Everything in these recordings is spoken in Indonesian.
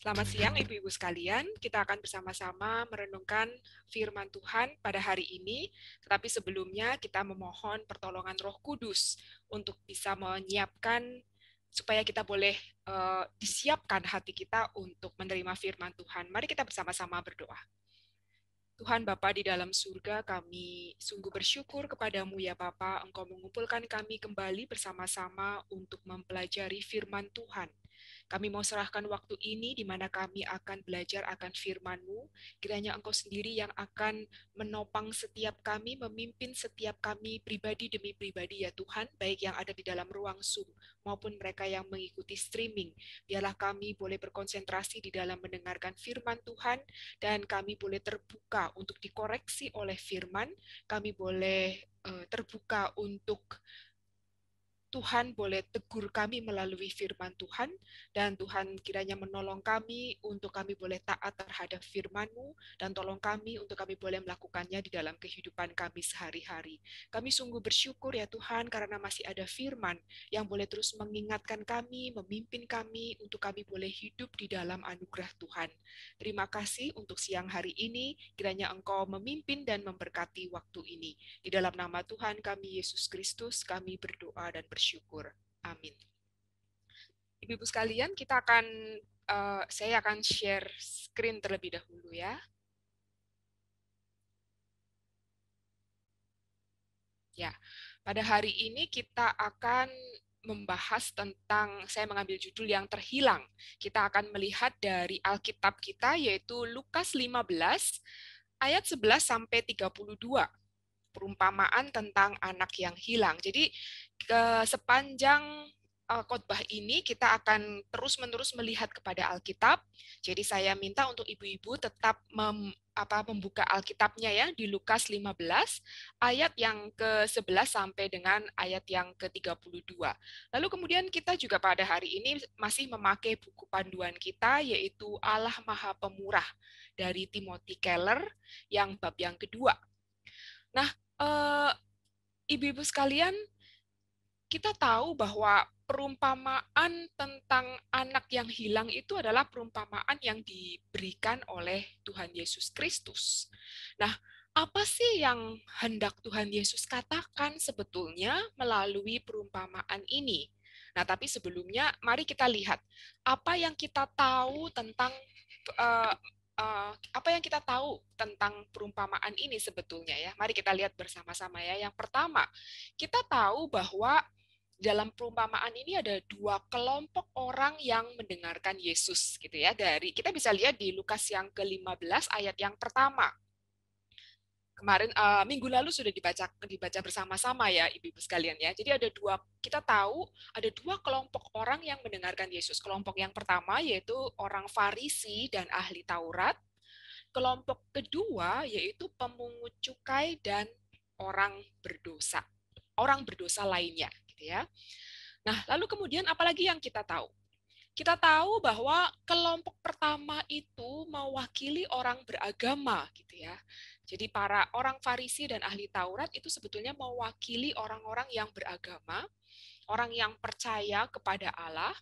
Selamat siang Ibu-ibu sekalian. Kita akan bersama-sama merenungkan firman Tuhan pada hari ini. Tetapi sebelumnya kita memohon pertolongan Roh Kudus untuk bisa menyiapkan supaya kita boleh uh, disiapkan hati kita untuk menerima firman Tuhan. Mari kita bersama-sama berdoa. Tuhan Bapa di dalam surga, kami sungguh bersyukur kepadamu ya Bapa, Engkau mengumpulkan kami kembali bersama-sama untuk mempelajari firman Tuhan. Kami mau serahkan waktu ini di mana kami akan belajar akan firman-Mu. Kiranya Engkau sendiri yang akan menopang setiap kami, memimpin setiap kami pribadi demi pribadi ya Tuhan, baik yang ada di dalam ruang Zoom maupun mereka yang mengikuti streaming. Biarlah kami boleh berkonsentrasi di dalam mendengarkan firman Tuhan dan kami boleh terbuka untuk dikoreksi oleh firman, kami boleh eh, terbuka untuk Tuhan boleh tegur kami melalui firman Tuhan, dan Tuhan kiranya menolong kami untuk kami boleh taat terhadap firman-Mu, dan tolong kami untuk kami boleh melakukannya di dalam kehidupan kami sehari-hari. Kami sungguh bersyukur ya Tuhan, karena masih ada firman yang boleh terus mengingatkan kami, memimpin kami, untuk kami boleh hidup di dalam anugerah Tuhan. Terima kasih untuk siang hari ini, kiranya Engkau memimpin dan memberkati waktu ini. Di dalam nama Tuhan kami, Yesus Kristus, kami berdoa dan bersyukur bersyukur. Amin. Ibu-ibu sekalian, kita akan uh, saya akan share screen terlebih dahulu ya. Ya, pada hari ini kita akan membahas tentang saya mengambil judul yang terhilang. Kita akan melihat dari Alkitab kita yaitu Lukas 15 ayat 11 sampai 32 perumpamaan tentang anak yang hilang. Jadi ke sepanjang eh, khotbah ini kita akan terus-menerus melihat kepada Alkitab. Jadi saya minta untuk ibu-ibu tetap mem, apa, membuka Alkitabnya ya di Lukas 15 ayat yang ke-11 sampai dengan ayat yang ke-32. Lalu kemudian kita juga pada hari ini masih memakai buku panduan kita yaitu Allah Maha Pemurah dari Timothy Keller yang bab yang kedua Nah, eh, ibu-ibu sekalian, kita tahu bahwa perumpamaan tentang anak yang hilang itu adalah perumpamaan yang diberikan oleh Tuhan Yesus Kristus. Nah, apa sih yang hendak Tuhan Yesus katakan sebetulnya melalui perumpamaan ini? Nah, tapi sebelumnya mari kita lihat apa yang kita tahu tentang eh, Eh, apa yang kita tahu tentang perumpamaan ini sebetulnya ya. Mari kita lihat bersama-sama ya. Yang pertama, kita tahu bahwa dalam perumpamaan ini ada dua kelompok orang yang mendengarkan Yesus gitu ya. Dari kita bisa lihat di Lukas yang ke-15 ayat yang pertama kemarin uh, minggu lalu sudah dibaca dibaca bersama-sama ya ibu-ibu sekalian ya. Jadi ada dua kita tahu ada dua kelompok orang yang mendengarkan Yesus. Kelompok yang pertama yaitu orang Farisi dan ahli Taurat. Kelompok kedua yaitu pemungut cukai dan orang berdosa. Orang berdosa lainnya gitu ya. Nah, lalu kemudian apalagi yang kita tahu? kita tahu bahwa kelompok pertama itu mewakili orang beragama gitu ya. Jadi para orang Farisi dan ahli Taurat itu sebetulnya mewakili orang-orang yang beragama, orang yang percaya kepada Allah,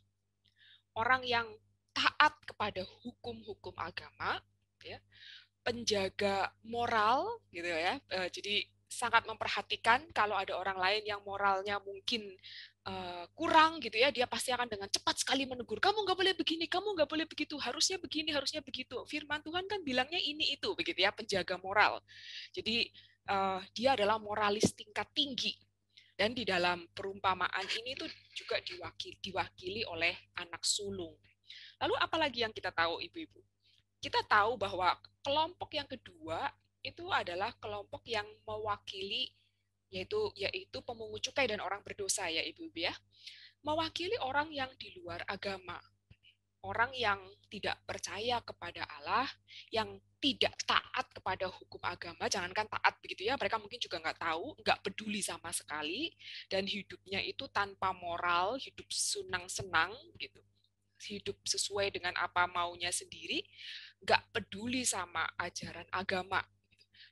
orang yang taat kepada hukum-hukum agama, ya, penjaga moral, gitu ya. Eh, jadi sangat memperhatikan kalau ada orang lain yang moralnya mungkin Eh, kurang gitu ya, dia pasti akan dengan cepat sekali menegur. Kamu nggak boleh begini, kamu nggak boleh begitu, harusnya begini, harusnya begitu. Firman Tuhan kan bilangnya ini itu, begitu ya, penjaga moral. Jadi uh, dia adalah moralis tingkat tinggi. Dan di dalam perumpamaan ini tuh juga diwakili, diwakili oleh anak sulung. Lalu apalagi yang kita tahu ibu-ibu? Kita tahu bahwa kelompok yang kedua itu adalah kelompok yang mewakili yaitu yaitu pemungut cukai dan orang berdosa ya Ibu-ibu ya. Mewakili orang yang di luar agama. Orang yang tidak percaya kepada Allah, yang tidak taat kepada hukum agama, jangankan taat begitu ya, mereka mungkin juga nggak tahu, nggak peduli sama sekali, dan hidupnya itu tanpa moral, hidup senang-senang gitu hidup sesuai dengan apa maunya sendiri, nggak peduli sama ajaran agama.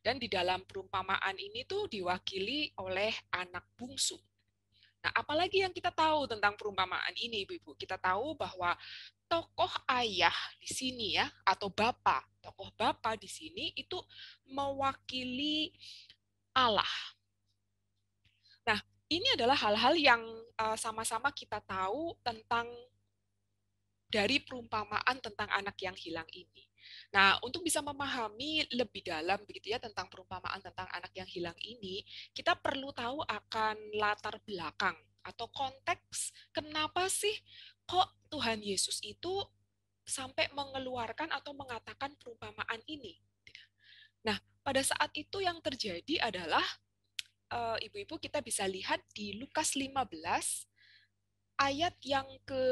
Dan di dalam perumpamaan ini tuh diwakili oleh anak bungsu. Nah, apalagi yang kita tahu tentang perumpamaan ini, Ibu-ibu? Kita tahu bahwa tokoh ayah di sini ya atau bapak, tokoh bapak di sini itu mewakili Allah. Nah, ini adalah hal-hal yang eh, sama-sama kita tahu tentang dari perumpamaan tentang anak yang hilang ini. Nah, untuk bisa memahami lebih dalam begitu ya tentang perumpamaan tentang anak yang hilang ini, kita perlu tahu akan latar belakang atau konteks kenapa sih kok Tuhan Yesus itu sampai mengeluarkan atau mengatakan perumpamaan ini. Gitu. Nah, pada saat itu yang terjadi adalah eh, ibu-ibu kita bisa lihat di Lukas 15 ayat yang ke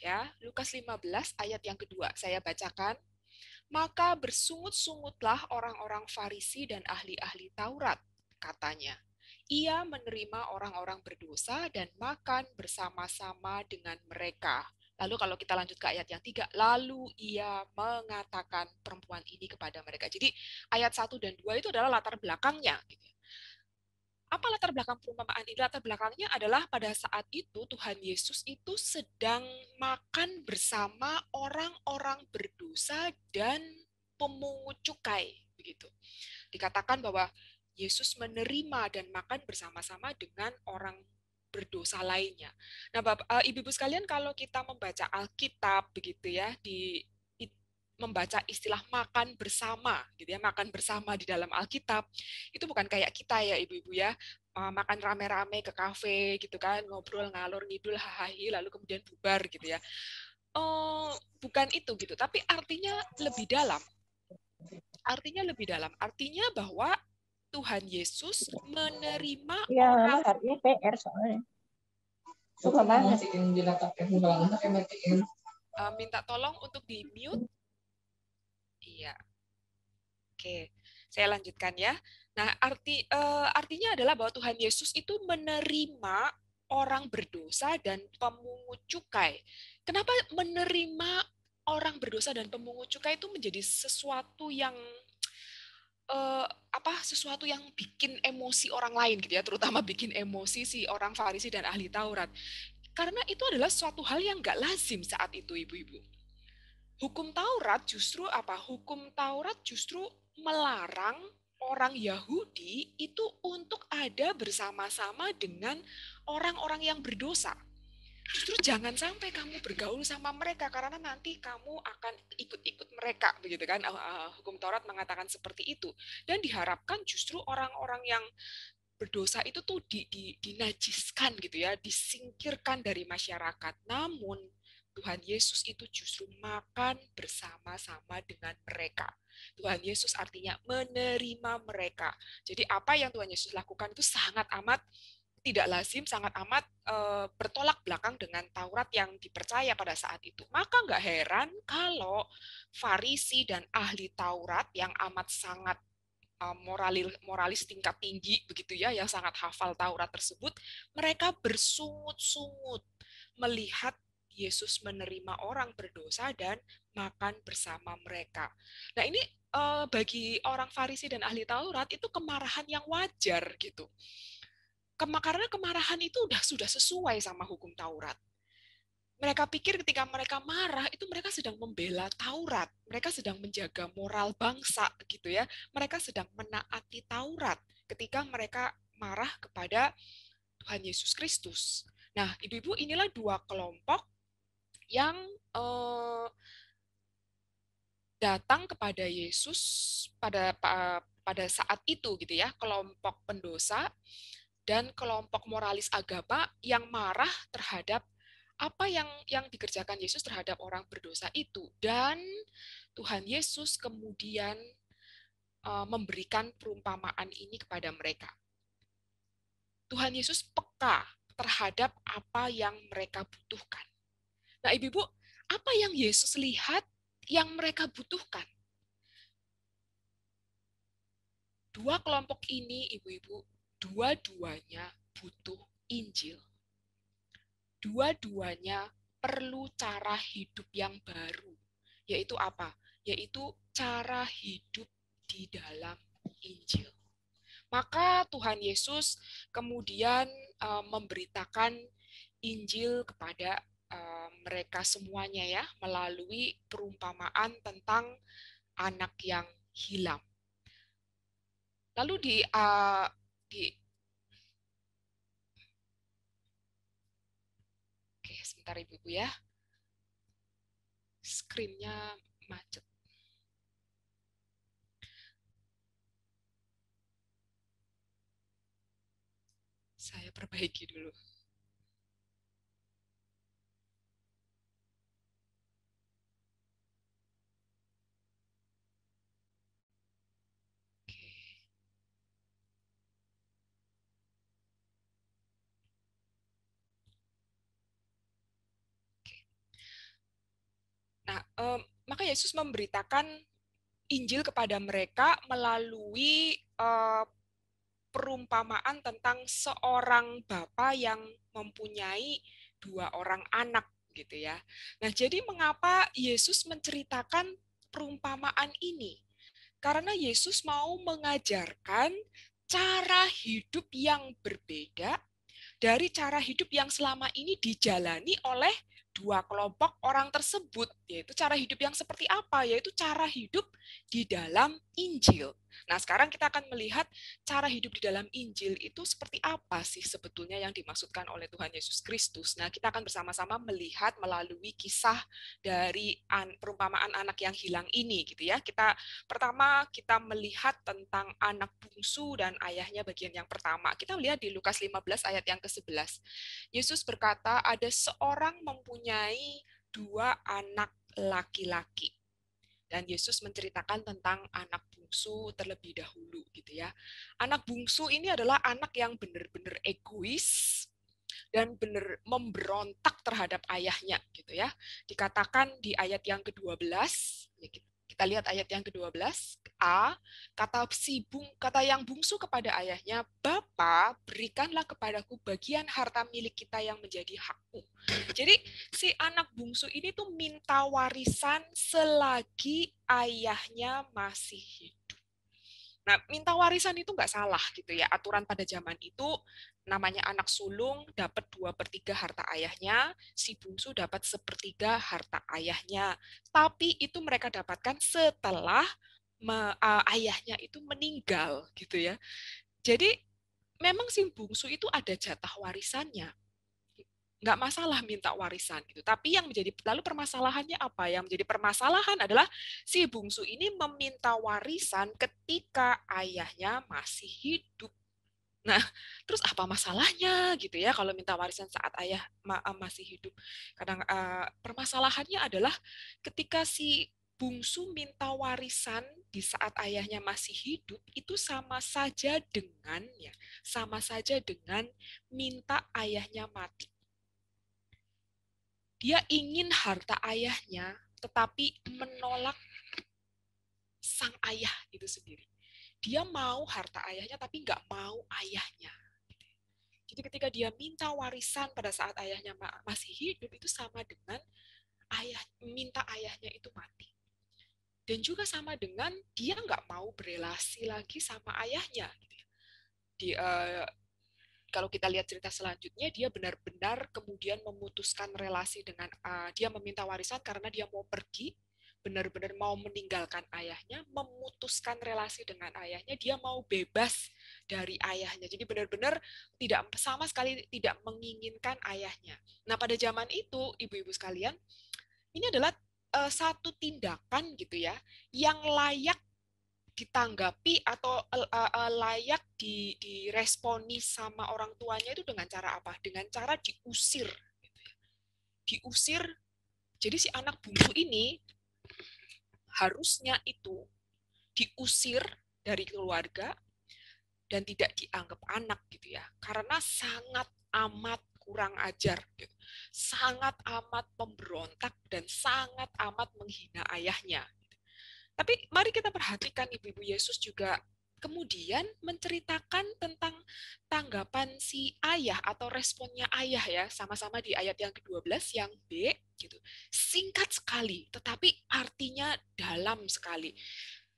ya. Lukas 15 ayat yang kedua. Saya bacakan. Maka bersungut-sungutlah orang-orang Farisi dan ahli-ahli Taurat, katanya. Ia menerima orang-orang berdosa dan makan bersama-sama dengan mereka. Lalu kalau kita lanjut ke ayat yang tiga, lalu ia mengatakan perempuan ini kepada mereka. Jadi ayat satu dan dua itu adalah latar belakangnya. Gitu. Ya apa latar belakang perumpamaan ini? Latar belakangnya adalah pada saat itu Tuhan Yesus itu sedang makan bersama orang-orang berdosa dan pemungut cukai, begitu. Dikatakan bahwa Yesus menerima dan makan bersama-sama dengan orang berdosa lainnya. Nah, eh, Ibu-ibu sekalian, kalau kita membaca Alkitab begitu ya di membaca istilah makan bersama gitu ya makan bersama di dalam Alkitab itu bukan kayak kita ya ibu-ibu ya eh, makan rame-rame ke kafe gitu kan ngobrol ngalor ngidul hahahi lalu kemudian bubar gitu ya oh bukan itu gitu tapi artinya lebih dalam artinya lebih dalam artinya bahwa Tuhan Yesus menerima ya, orang artinya PR soalnya eh, minta tolong untuk di mute Saya lanjutkan ya. Nah, arti uh, artinya adalah bahwa Tuhan Yesus itu menerima orang berdosa dan pemungut cukai. Kenapa menerima orang berdosa dan pemungut cukai itu menjadi sesuatu yang eh, apa sesuatu yang bikin emosi orang lain gitu ya terutama bikin emosi si orang Farisi dan ahli Taurat karena itu adalah suatu hal yang nggak lazim saat itu ibu-ibu hukum Taurat justru apa hukum Taurat justru melarang orang Yahudi itu untuk ada bersama-sama dengan orang-orang yang berdosa. Justru jangan sampai kamu bergaul sama mereka karena nanti kamu akan ikut-ikut mereka begitu kan. Eh, eh, hukum Taurat mengatakan seperti itu dan diharapkan justru orang-orang yang berdosa itu tuh di, di, dinajiskan gitu ya, disingkirkan dari masyarakat. Namun Tuhan Yesus itu justru makan bersama-sama dengan mereka. Tuhan Yesus artinya menerima mereka. Jadi apa yang Tuhan Yesus lakukan itu sangat amat tidak lazim, sangat amat e, bertolak belakang dengan Taurat yang dipercaya pada saat itu. Maka nggak heran kalau Farisi dan ahli Taurat yang amat sangat eh, moralis, moralis tingkat tinggi begitu ya, yang sangat hafal Taurat tersebut, mereka bersungut-sungut melihat Yesus menerima orang berdosa dan makan bersama mereka. Nah ini eh, bagi orang Farisi dan ahli Taurat itu kemarahan yang wajar gitu. Kema karena kemarahan itu sudah sudah sesuai sama hukum Taurat. Mereka pikir ketika mereka marah itu mereka sedang membela Taurat, mereka sedang menjaga moral bangsa gitu ya, mereka sedang menaati Taurat ketika mereka marah kepada Tuhan Yesus Kristus. Nah, ibu-ibu inilah dua kelompok yang eh, datang kepada Yesus pada pada saat itu gitu ya kelompok pendosa dan kelompok moralis agama yang marah terhadap apa yang yang dikerjakan Yesus terhadap orang berdosa itu dan Tuhan Yesus kemudian uh, memberikan perumpamaan ini kepada mereka. Tuhan Yesus peka terhadap apa yang mereka butuhkan. Nah, Ibu-ibu, apa yang Yesus lihat yang mereka butuhkan. Dua kelompok ini, ibu-ibu, dua-duanya butuh Injil. Dua-duanya perlu cara hidup yang baru, yaitu apa? Yaitu cara hidup di dalam Injil. Maka Tuhan Yesus kemudian eh, memberitakan Injil kepada Eh, mereka semuanya ya melalui perumpamaan tentang anak yang hilang. Lalu di, uh, di Oke, sebentar Ibu-ibu ya. Screen-nya macet. Saya perbaiki dulu. maka Yesus memberitakan Injil kepada mereka melalui eh, perumpamaan tentang seorang bapa yang mempunyai dua orang anak gitu ya. Nah, jadi mengapa Yesus menceritakan perumpamaan ini? Karena Yesus mau mengajarkan cara hidup yang berbeda dari cara hidup yang selama ini dijalani oleh dua kelompok orang tersebut, yaitu cara hidup yang seperti apa, yaitu cara hidup di dalam Injil. Nah, sekarang kita akan melihat cara hidup di dalam Injil itu seperti apa sih sebetulnya yang dimaksudkan oleh Tuhan Yesus Kristus. Nah, kita akan bersama-sama melihat melalui kisah dari perumpamaan anak yang hilang ini gitu ya. Kita pertama kita melihat tentang anak bungsu dan ayahnya bagian yang pertama. Kita lihat di Lukas 15 ayat yang ke-11. Yesus berkata, ada seorang mempunyai dua anak laki-laki dan Yesus menceritakan tentang anak bungsu terlebih dahulu gitu ya. Anak bungsu ini adalah anak yang benar-benar egois dan benar memberontak terhadap ayahnya gitu ya. Dikatakan di ayat yang ke-12 ya gitu. Kita lihat ayat yang ke-12, A, kata si bung, kata yang bungsu kepada ayahnya, "Bapa, berikanlah kepadaku bagian harta milik kita yang menjadi hakku." Jadi si anak bungsu ini tuh minta warisan selagi ayahnya masih hidup Nah, minta warisan itu nggak salah gitu ya. Aturan pada zaman itu namanya anak sulung dapat 2 per 3 harta ayahnya, si bungsu dapat sepertiga harta ayahnya. Tapi itu mereka dapatkan setelah ayahnya itu meninggal gitu ya. Jadi memang si bungsu itu ada jatah warisannya, nggak masalah minta warisan gitu. Tapi yang menjadi lalu permasalahannya apa? Yang menjadi permasalahan adalah si bungsu ini meminta warisan ketika ayahnya masih hidup. Nah, terus apa masalahnya gitu ya kalau minta warisan saat ayah ma eh, masih hidup? Kadang uh, permasalahannya adalah ketika si bungsu minta warisan di saat ayahnya masih hidup itu sama saja dengan ya, sama saja dengan minta ayahnya mati dia ingin harta ayahnya, tetapi menolak sang ayah itu sendiri. Dia mau harta ayahnya, tapi nggak mau ayahnya. Jadi ketika dia minta warisan pada saat ayahnya masih hidup, itu sama dengan ayah minta ayahnya itu mati. Dan juga sama dengan dia nggak mau berelasi lagi sama ayahnya. uh, kalau kita lihat cerita selanjutnya dia benar-benar kemudian memutuskan relasi dengan uh, dia meminta warisan karena dia mau pergi benar-benar mau meninggalkan ayahnya, memutuskan relasi dengan ayahnya, dia mau bebas dari ayahnya. Jadi benar-benar tidak sama sekali tidak menginginkan ayahnya. Nah, pada zaman itu, ibu-ibu sekalian, ini adalah uh, satu tindakan gitu ya yang layak ditanggapi atau uh, uh, layak di, diresponi sama orang tuanya itu dengan cara apa? Dengan cara diusir, gitu ya. diusir. Jadi si anak bungsu ini harusnya itu diusir dari keluarga dan tidak dianggap anak gitu ya, karena sangat amat kurang ajar, gitu. sangat amat pemberontak dan sangat amat menghina ayahnya tapi mari kita perhatikan ibu-ibu Yesus juga kemudian menceritakan tentang tanggapan si ayah atau responnya ayah ya, sama-sama di ayat yang ke-12 yang B gitu. Singkat sekali, tetapi artinya dalam sekali.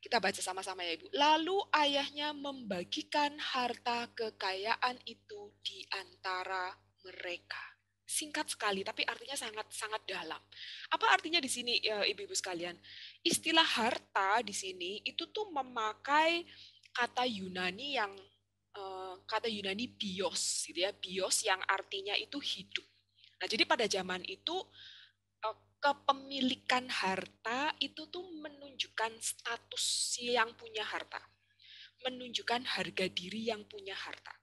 Kita baca sama-sama ya Ibu. Lalu ayahnya membagikan harta kekayaan itu di antara mereka singkat sekali tapi artinya sangat sangat dalam. Apa artinya di sini e, Ibu-ibu sekalian? Istilah harta di sini itu tuh memakai kata Yunani yang e, kata Yunani bios gitu ya, bios yang artinya itu hidup. Nah, jadi pada zaman itu e, kepemilikan harta itu tuh menunjukkan status yang punya harta. Menunjukkan harga diri yang punya harta.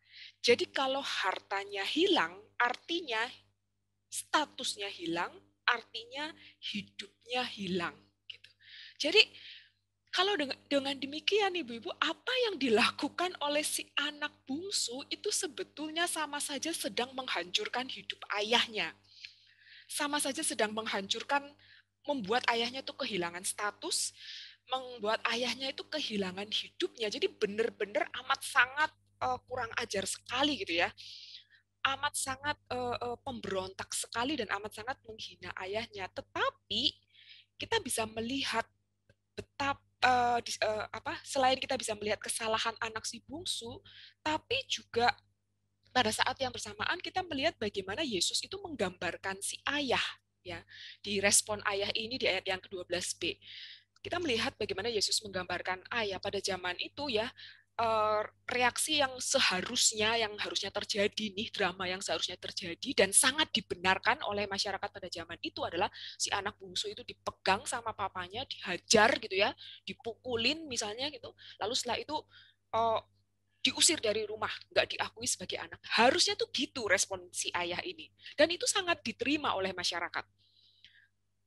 Jadi kalau hartanya hilang, artinya statusnya hilang, artinya hidupnya hilang. Gitu. Jadi kalau dengan, dengan demikian ibu-ibu, apa yang dilakukan oleh si anak bungsu itu sebetulnya sama saja sedang menghancurkan hidup ayahnya. Sama saja sedang menghancurkan, membuat ayahnya itu kehilangan status, membuat ayahnya itu kehilangan hidupnya. Jadi benar-benar amat sangat eh, kurang ajar sekali gitu ya. Amat sangat eh, eh, memberontak sekali dan amat sangat menghina ayahnya. Tetapi kita bisa melihat betapa uh, eh, di, uh, eh, apa selain kita bisa melihat kesalahan anak si bungsu, tapi juga pada saat yang bersamaan kita melihat bagaimana Yesus itu menggambarkan si ayah ya di respon ayah ini di ayat yang ke-12b. Kita melihat bagaimana Yesus menggambarkan ayah pada zaman itu ya, Eh, reaksi yang seharusnya yang harusnya terjadi nih drama yang seharusnya terjadi dan sangat dibenarkan oleh masyarakat pada zaman itu adalah si anak bungsu itu dipegang sama papanya dihajar gitu ya dipukulin misalnya gitu lalu setelah itu uh, diusir dari rumah, nggak diakui sebagai anak. Harusnya tuh gitu respon si ayah ini. Dan itu sangat diterima oleh masyarakat.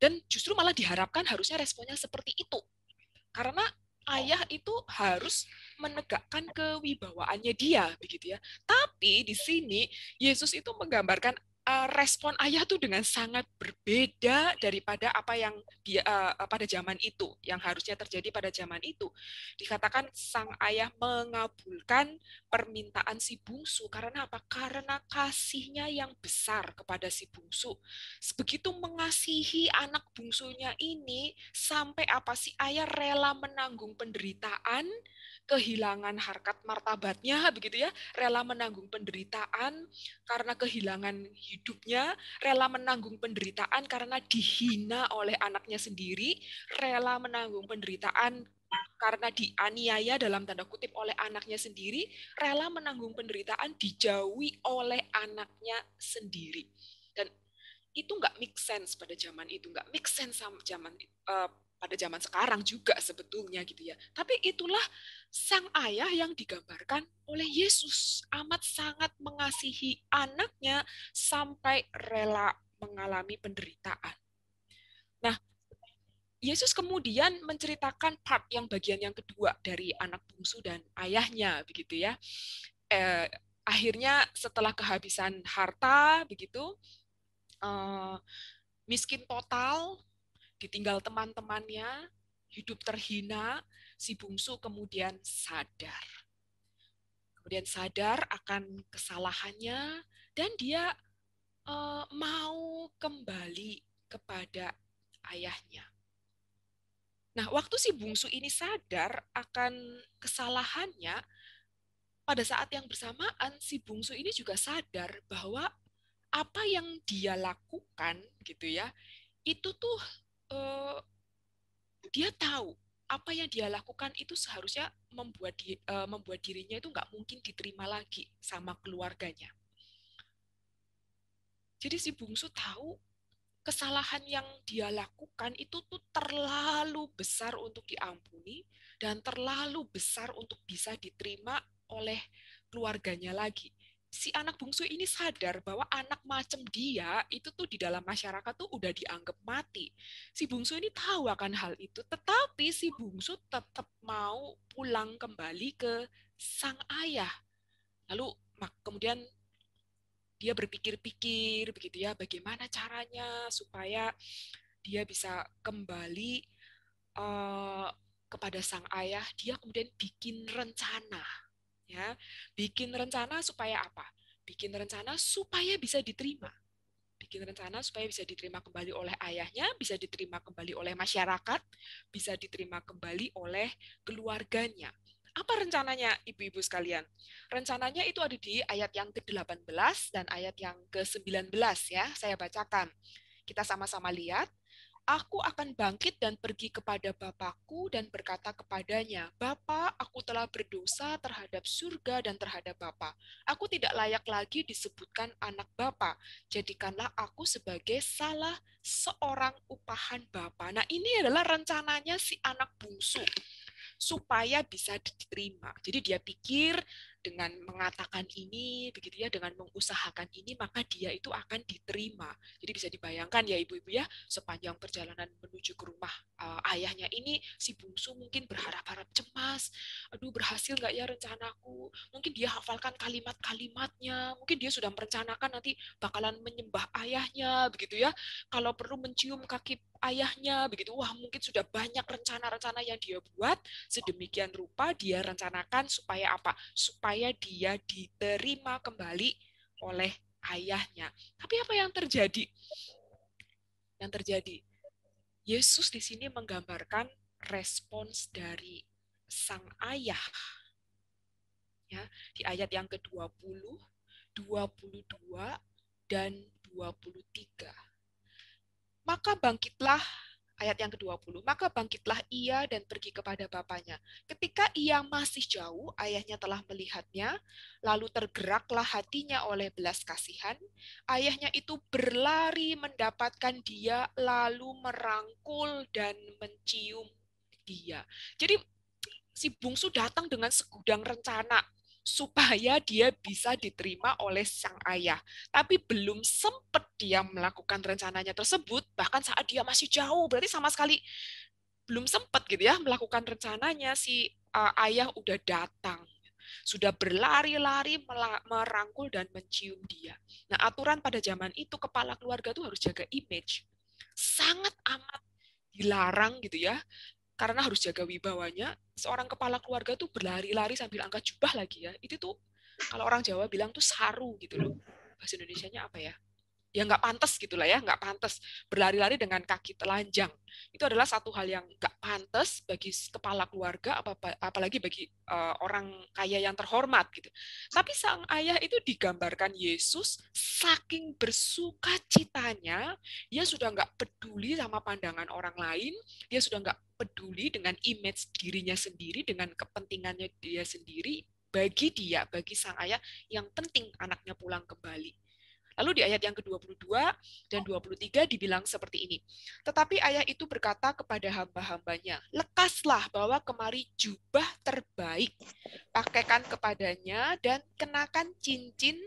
Dan justru malah diharapkan harusnya responnya seperti itu. Karena ayah itu harus menegakkan kewibawaannya dia begitu ya. Tapi di sini Yesus itu menggambarkan Eh, respon ayah tuh dengan sangat berbeda daripada apa yang dia, uh, pada zaman itu, yang harusnya terjadi pada zaman itu. Dikatakan sang ayah mengabulkan permintaan si bungsu karena apa? Karena kasihnya yang besar kepada si bungsu. Sebegitu mengasihi anak bungsunya ini sampai apa si ayah rela menanggung penderitaan kehilangan harkat martabatnya begitu ya rela menanggung penderitaan karena kehilangan hidupnya, rela menanggung penderitaan karena dihina oleh anaknya sendiri, rela menanggung penderitaan karena dianiaya dalam tanda kutip oleh anaknya sendiri, rela menanggung penderitaan dijauhi oleh anaknya sendiri. Dan itu nggak make sense pada zaman itu, nggak make sense sama zaman uh, pada zaman sekarang juga sebetulnya gitu ya. Tapi itulah sang ayah yang digambarkan oleh Yesus amat sangat mengasihi anaknya sampai rela mengalami penderitaan. Nah, Yesus kemudian menceritakan part yang bagian yang kedua dari anak bungsu dan ayahnya begitu ya. Eh, akhirnya setelah kehabisan harta begitu eh, miskin total ditinggal teman-temannya, hidup terhina, si bungsu kemudian sadar. Kemudian sadar akan kesalahannya dan dia e, mau kembali kepada ayahnya. Nah, waktu si bungsu ini sadar akan kesalahannya, pada saat yang bersamaan si bungsu ini juga sadar bahwa apa yang dia lakukan gitu ya, itu tuh Eh, dia tahu apa yang dia lakukan itu seharusnya membuat di, uh, membuat dirinya itu nggak mungkin diterima lagi sama keluarganya. Jadi si bungsu tahu kesalahan yang dia lakukan itu tuh terlalu besar untuk diampuni dan terlalu besar untuk bisa diterima oleh keluarganya lagi si anak bungsu ini sadar bahwa anak macam dia itu tuh di dalam masyarakat tuh udah dianggap mati. Si bungsu ini tahu akan hal itu, tetapi si bungsu tetap mau pulang kembali ke sang ayah. Lalu kemudian dia berpikir-pikir begitu ya, bagaimana caranya supaya dia bisa kembali uh, kepada sang ayah. Dia kemudian bikin rencana Ya, bikin rencana supaya apa? Bikin rencana supaya bisa diterima. Bikin rencana supaya bisa diterima kembali oleh ayahnya, bisa diterima kembali oleh masyarakat, bisa diterima kembali oleh keluarganya. Apa rencananya ibu-ibu sekalian? Rencananya itu ada di ayat yang ke-18 dan ayat yang ke-19 ya. Saya bacakan. Kita sama-sama lihat aku akan bangkit dan pergi kepada Bapakku dan berkata kepadanya, Bapa, aku telah berdosa terhadap surga dan terhadap Bapa. Aku tidak layak lagi disebutkan anak Bapa. Jadikanlah aku sebagai salah seorang upahan Bapa. Nah, ini adalah rencananya si anak bungsu supaya bisa diterima. Jadi dia pikir dengan mengatakan ini begitu ya dengan mengusahakan ini maka dia itu akan diterima jadi bisa dibayangkan ya ibu-ibu ya sepanjang perjalanan menuju ke rumah uh, ayahnya ini si bungsu mungkin berharap-harap cemas aduh berhasil nggak ya rencanaku mungkin dia hafalkan kalimat-kalimatnya mungkin dia sudah merencanakan nanti bakalan menyembah ayahnya begitu ya kalau perlu mencium kaki ayahnya begitu wah mungkin sudah banyak rencana-rencana yang dia buat sedemikian rupa dia rencanakan supaya apa supaya dia diterima kembali oleh ayahnya tapi apa yang terjadi yang terjadi Yesus di sini menggambarkan respons dari sang ayah ya di ayat yang ke-20 22 dan 23 maka bangkitlah ayat yang ke-20. Maka bangkitlah ia dan pergi kepada bapaknya. Ketika ia masih jauh, ayahnya telah melihatnya, lalu tergeraklah hatinya oleh belas kasihan. Ayahnya itu berlari mendapatkan dia, lalu merangkul dan mencium dia. Jadi si bungsu datang dengan segudang rencana supaya dia bisa diterima oleh sang ayah. Tapi belum sempat dia melakukan rencananya tersebut, bahkan saat dia masih jauh, berarti sama sekali belum sempat gitu ya melakukan rencananya si uh, ayah udah datang sudah berlari-lari merangkul dan mencium dia. Nah, aturan pada zaman itu kepala keluarga tuh harus jaga image. Sangat amat dilarang gitu ya karena harus jaga wibawanya seorang kepala keluarga tuh berlari-lari sambil angkat jubah lagi ya itu tuh kalau orang Jawa bilang tuh saru gitu loh bahasa Indonesia-nya apa ya ya nggak pantas gitulah ya nggak pantas berlari-lari dengan kaki telanjang itu adalah satu hal yang nggak pantas bagi kepala keluarga apalagi bagi eh, orang kaya yang terhormat gitu tapi sang ayah itu digambarkan Yesus saking bersuka citanya dia sudah nggak peduli sama pandangan orang lain dia sudah nggak peduli dengan image dirinya sendiri dengan kepentingannya dia sendiri bagi dia bagi sang ayah yang penting anaknya pulang kembali Lalu di ayat yang ke-22 dan 23 dibilang seperti ini. Tetapi ayah itu berkata kepada hamba-hambanya, lekaslah bawa kemari jubah terbaik, pakaikan kepadanya dan kenakan cincin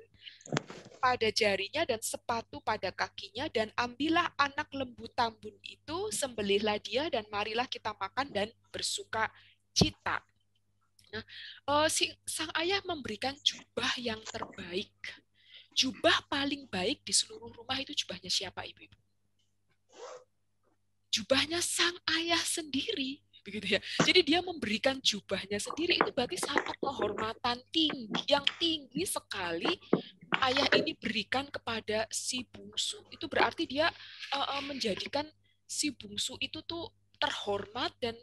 pada jarinya dan sepatu pada kakinya dan ambillah anak lembu tambun itu, sembelihlah dia dan marilah kita makan dan bersuka cita. Nah, eh, sang ayah memberikan jubah yang terbaik jubah paling baik di seluruh rumah itu jubahnya siapa ibu-ibu? Jubahnya sang ayah sendiri, begitu ya. Jadi dia memberikan jubahnya sendiri itu berarti satu kehormatan tinggi yang tinggi sekali ayah ini berikan kepada si bungsu. Itu berarti dia uh, menjadikan si bungsu itu tuh terhormat dan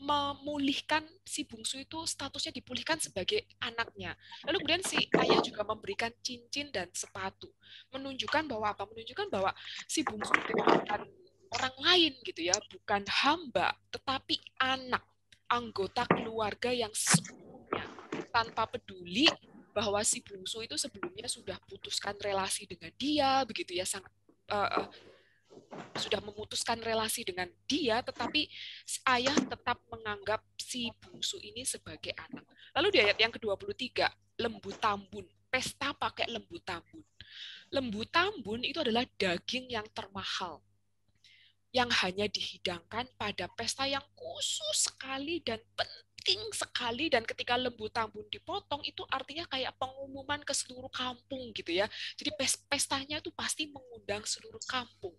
memulihkan si bungsu itu statusnya dipulihkan sebagai anaknya. Lalu kemudian si ayah juga memberikan cincin dan sepatu, menunjukkan bahwa apa? Menunjukkan bahwa si bungsu itu bukan orang lain gitu ya, bukan hamba, tetapi anak, anggota keluarga yang sebelumnya tanpa peduli bahwa si bungsu itu sebelumnya sudah putuskan relasi dengan dia begitu ya sangat eh, eh, sudah memutuskan relasi dengan dia, tetapi ayah tetap menganggap si bungsu ini sebagai anak. Lalu di ayat yang ke-23, lembu tambun, pesta pakai lembu tambun. Lembu tambun itu adalah daging yang termahal, yang hanya dihidangkan pada pesta yang khusus sekali dan penting sekali dan ketika lembu tambun dipotong itu artinya kayak pengumuman ke seluruh kampung gitu ya. Jadi pestanya itu pasti mengundang seluruh kampung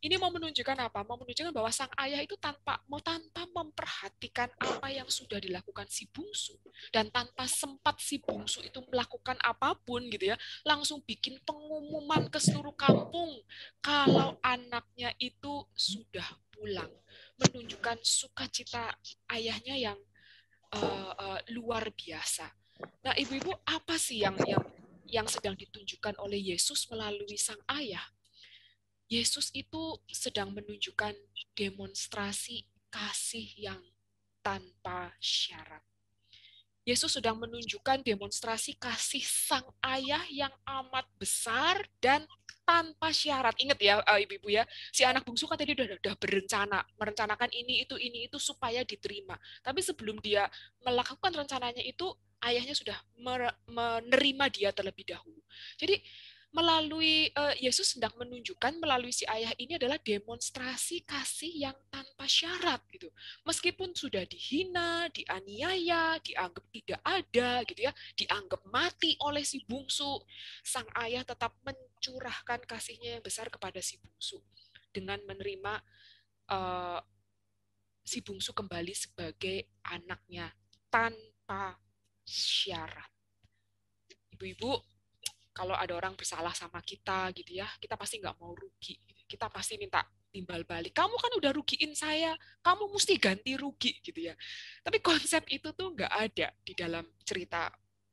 ini mau menunjukkan apa? Mau menunjukkan bahwa sang ayah itu tanpa mau tanpa memperhatikan apa yang sudah dilakukan si bungsu dan tanpa sempat si bungsu itu melakukan apapun gitu ya, langsung bikin pengumuman ke seluruh kampung kalau anaknya itu sudah pulang, menunjukkan sukacita ayahnya yang uh, uh, luar biasa. Nah, ibu-ibu, apa sih yang yang yang sedang ditunjukkan oleh Yesus melalui sang ayah? Yesus itu sedang menunjukkan demonstrasi kasih yang tanpa syarat. Yesus sedang menunjukkan demonstrasi kasih sang ayah yang amat besar dan tanpa syarat. Ingat ya eh, ibu-ibu ya, si anak bungsu kan tadi udah, udah berencana, merencanakan ini itu ini itu supaya diterima. Tapi sebelum dia melakukan rencananya itu, ayahnya sudah menerima dia terlebih dahulu. Jadi melalui uh, Yesus sedang menunjukkan melalui si ayah ini adalah demonstrasi kasih yang tanpa syarat gitu. Meskipun sudah dihina, dianiaya, dianggap tidak ada gitu ya, dianggap mati oleh si bungsu, sang ayah tetap mencurahkan kasihnya yang besar kepada si bungsu dengan menerima uh, si bungsu kembali sebagai anaknya tanpa syarat. Ibu-ibu, kalau ada orang bersalah sama kita gitu ya kita pasti nggak mau rugi kita pasti minta timbal balik kamu kan udah rugiin saya kamu mesti ganti rugi gitu ya tapi konsep itu tuh nggak ada di dalam cerita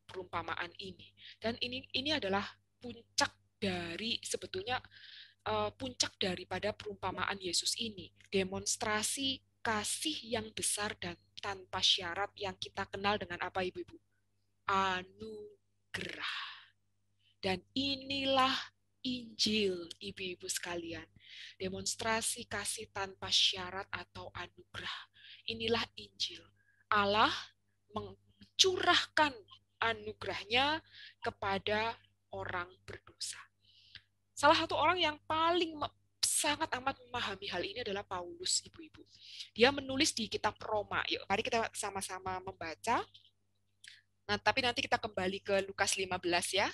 perumpamaan ini dan ini ini adalah puncak dari sebetulnya uh, puncak daripada perumpamaan Yesus ini demonstrasi kasih yang besar dan tanpa syarat yang kita kenal dengan apa ibu-ibu anugerah dan inilah Injil, ibu-ibu sekalian. Demonstrasi kasih tanpa syarat atau anugerah. Inilah Injil. Allah mencurahkan anugerahnya kepada orang berdosa. Salah satu orang yang paling sangat amat memahami hal ini adalah Paulus, ibu-ibu. Dia menulis di kitab Roma. Yuk, mari kita sama-sama membaca. Nah, tapi nanti kita kembali ke Lukas 15 ya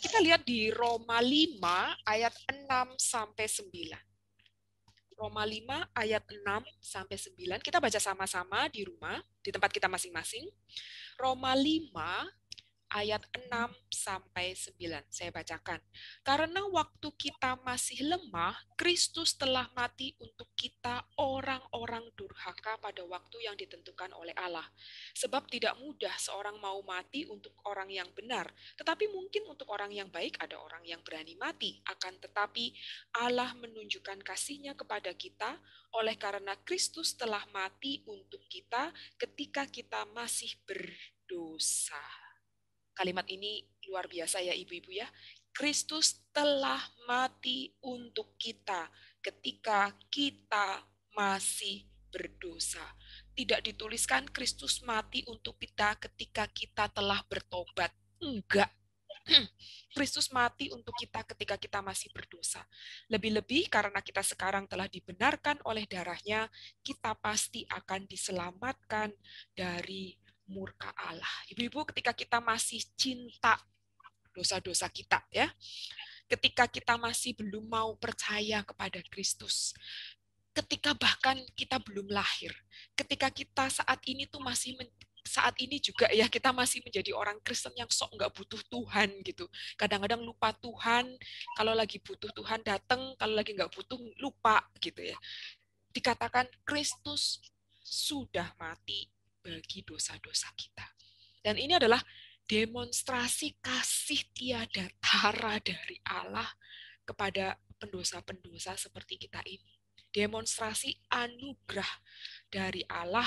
kita lihat di Roma 5 ayat 6 sampai 9. Roma 5 ayat 6 sampai 9. Kita baca sama-sama di rumah, di tempat kita masing-masing. Roma 5 ayat 6 sampai 9. Saya bacakan. Karena waktu kita masih lemah, Kristus telah mati untuk kita orang-orang durhaka pada waktu yang ditentukan oleh Allah. Sebab tidak mudah seorang mau mati untuk orang yang benar, tetapi mungkin untuk orang yang baik ada orang yang berani mati. Akan tetapi Allah menunjukkan kasihnya kepada kita oleh karena Kristus telah mati untuk kita ketika kita masih berdosa Kalimat ini luar biasa ya ibu-ibu ya. Kristus telah mati untuk kita ketika kita masih berdosa. Tidak dituliskan Kristus mati untuk kita ketika kita telah bertobat. Enggak. Kristus mati untuk kita ketika kita masih berdosa. Lebih-lebih karena kita sekarang telah dibenarkan oleh darahnya, kita pasti akan diselamatkan dari murka Allah. Ibu-ibu, ketika kita masih cinta dosa-dosa kita ya. Ketika kita masih belum mau percaya kepada Kristus, ketika bahkan kita belum lahir, ketika kita saat ini tuh masih men saat ini juga ya kita masih menjadi orang Kristen yang sok nggak butuh Tuhan gitu. Kadang-kadang lupa Tuhan, kalau lagi butuh Tuhan datang, kalau lagi nggak butuh lupa gitu ya. Dikatakan Kristus sudah mati bagi dosa-dosa kita. Dan ini adalah demonstrasi kasih tiada tara dari Allah kepada pendosa-pendosa seperti kita ini. Demonstrasi anugerah dari Allah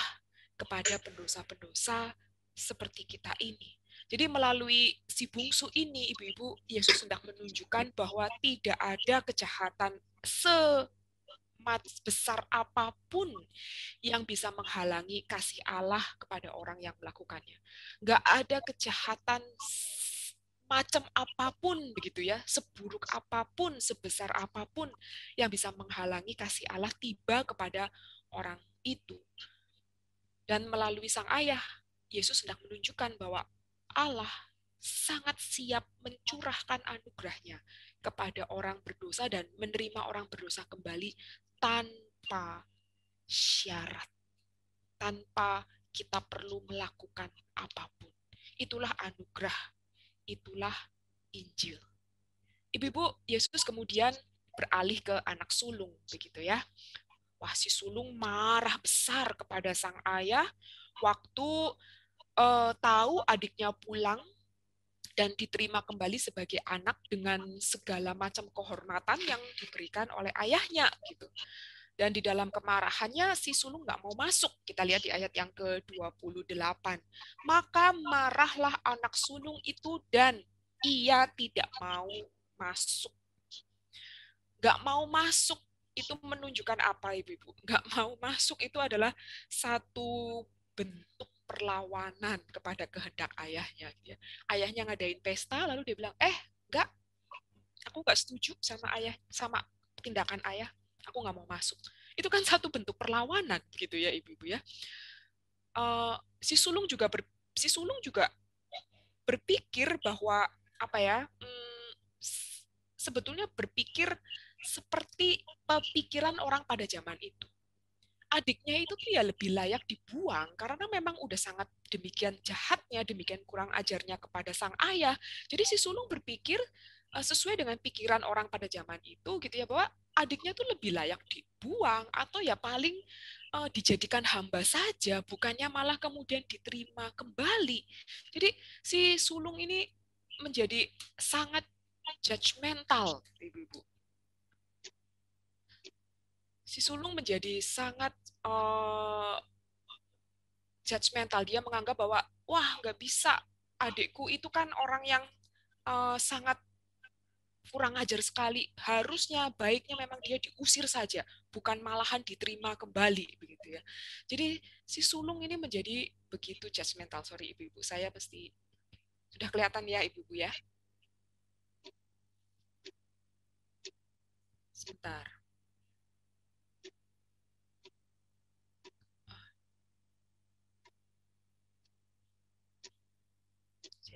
kepada pendosa-pendosa seperti kita ini. Jadi melalui si bungsu ini, ibu-ibu, Yesus sedang menunjukkan bahwa tidak ada kejahatan se nikmat sebesar apapun yang bisa menghalangi kasih Allah kepada orang yang melakukannya. Nggak ada kejahatan macam apapun begitu ya, seburuk apapun, sebesar apapun yang bisa menghalangi kasih Allah tiba kepada orang itu. Dan melalui sang ayah, Yesus sedang menunjukkan bahwa Allah sangat siap mencurahkan anugerahnya kepada orang berdosa dan menerima orang berdosa kembali tanpa syarat, tanpa kita perlu melakukan apapun. Itulah anugerah, itulah Injil. Ibu-ibu, Yesus kemudian beralih ke anak sulung, begitu ya. Wah, si sulung marah besar kepada sang ayah waktu uh, tahu adiknya pulang dan diterima kembali sebagai anak dengan segala macam kehormatan yang diberikan oleh ayahnya gitu. Dan di dalam kemarahannya si sulung nggak mau masuk. Kita lihat di ayat yang ke-28. Maka marahlah anak sulung itu dan ia tidak mau masuk. Nggak mau masuk itu menunjukkan apa Ibu-Ibu? Nggak mau masuk itu adalah satu bentuk perlawanan kepada kehendak ayahnya. Gitu ya. Ayahnya ngadain pesta, lalu dia bilang, eh, enggak, aku enggak setuju sama ayah, sama tindakan ayah, aku enggak mau masuk. Itu kan satu bentuk perlawanan, gitu ya, ibu-ibu ya. Eh, si sulung juga ber, si sulung juga berpikir bahwa apa ya, mm, sebetulnya berpikir seperti pemikiran orang pada zaman itu adiknya itu tuh ya lebih layak dibuang karena memang udah sangat demikian jahatnya, demikian kurang ajarnya kepada sang ayah. Jadi si sulung berpikir eh, sesuai dengan pikiran orang pada zaman itu gitu ya bahwa adiknya tuh lebih layak dibuang atau ya paling uh, dijadikan hamba saja bukannya malah kemudian diterima kembali. Jadi si sulung ini menjadi sangat judgmental ibu-ibu si sulung menjadi sangat uh, eh, judgmental. Dia menganggap bahwa wah nggak bisa adikku itu kan orang yang uh, sangat kurang ajar sekali. Harusnya baiknya memang dia diusir saja, bukan malahan diterima kembali begitu ya. Jadi si sulung ini menjadi begitu judgmental. Sorry ibu-ibu, saya pasti sudah kelihatan ya ibu-ibu ya. Sebentar.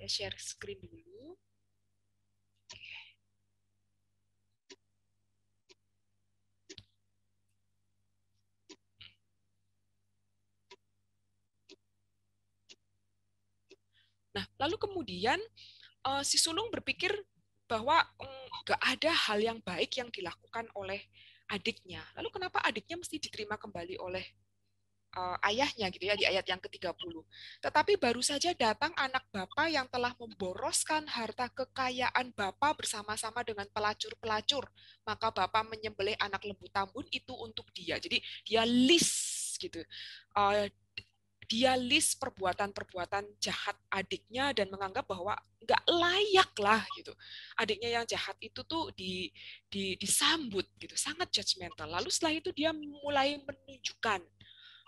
Saya share screen dulu. Nah, lalu kemudian uh, si sulung berpikir bahwa enggak ada hal yang baik yang dilakukan oleh adiknya. Lalu kenapa adiknya mesti diterima kembali oleh uh, ayahnya gitu ya di ayat yang ke-30. Tetapi baru saja datang anak bapa yang telah memboroskan harta kekayaan bapa bersama-sama dengan pelacur-pelacur, maka bapa menyembelih anak lembu tambun itu untuk dia. Jadi dia list gitu. Uh, dia list perbuatan-perbuatan jahat adiknya dan menganggap bahwa nggak layak lah gitu adiknya yang jahat itu tuh di, di disambut gitu sangat judgmental lalu setelah itu dia mulai menunjukkan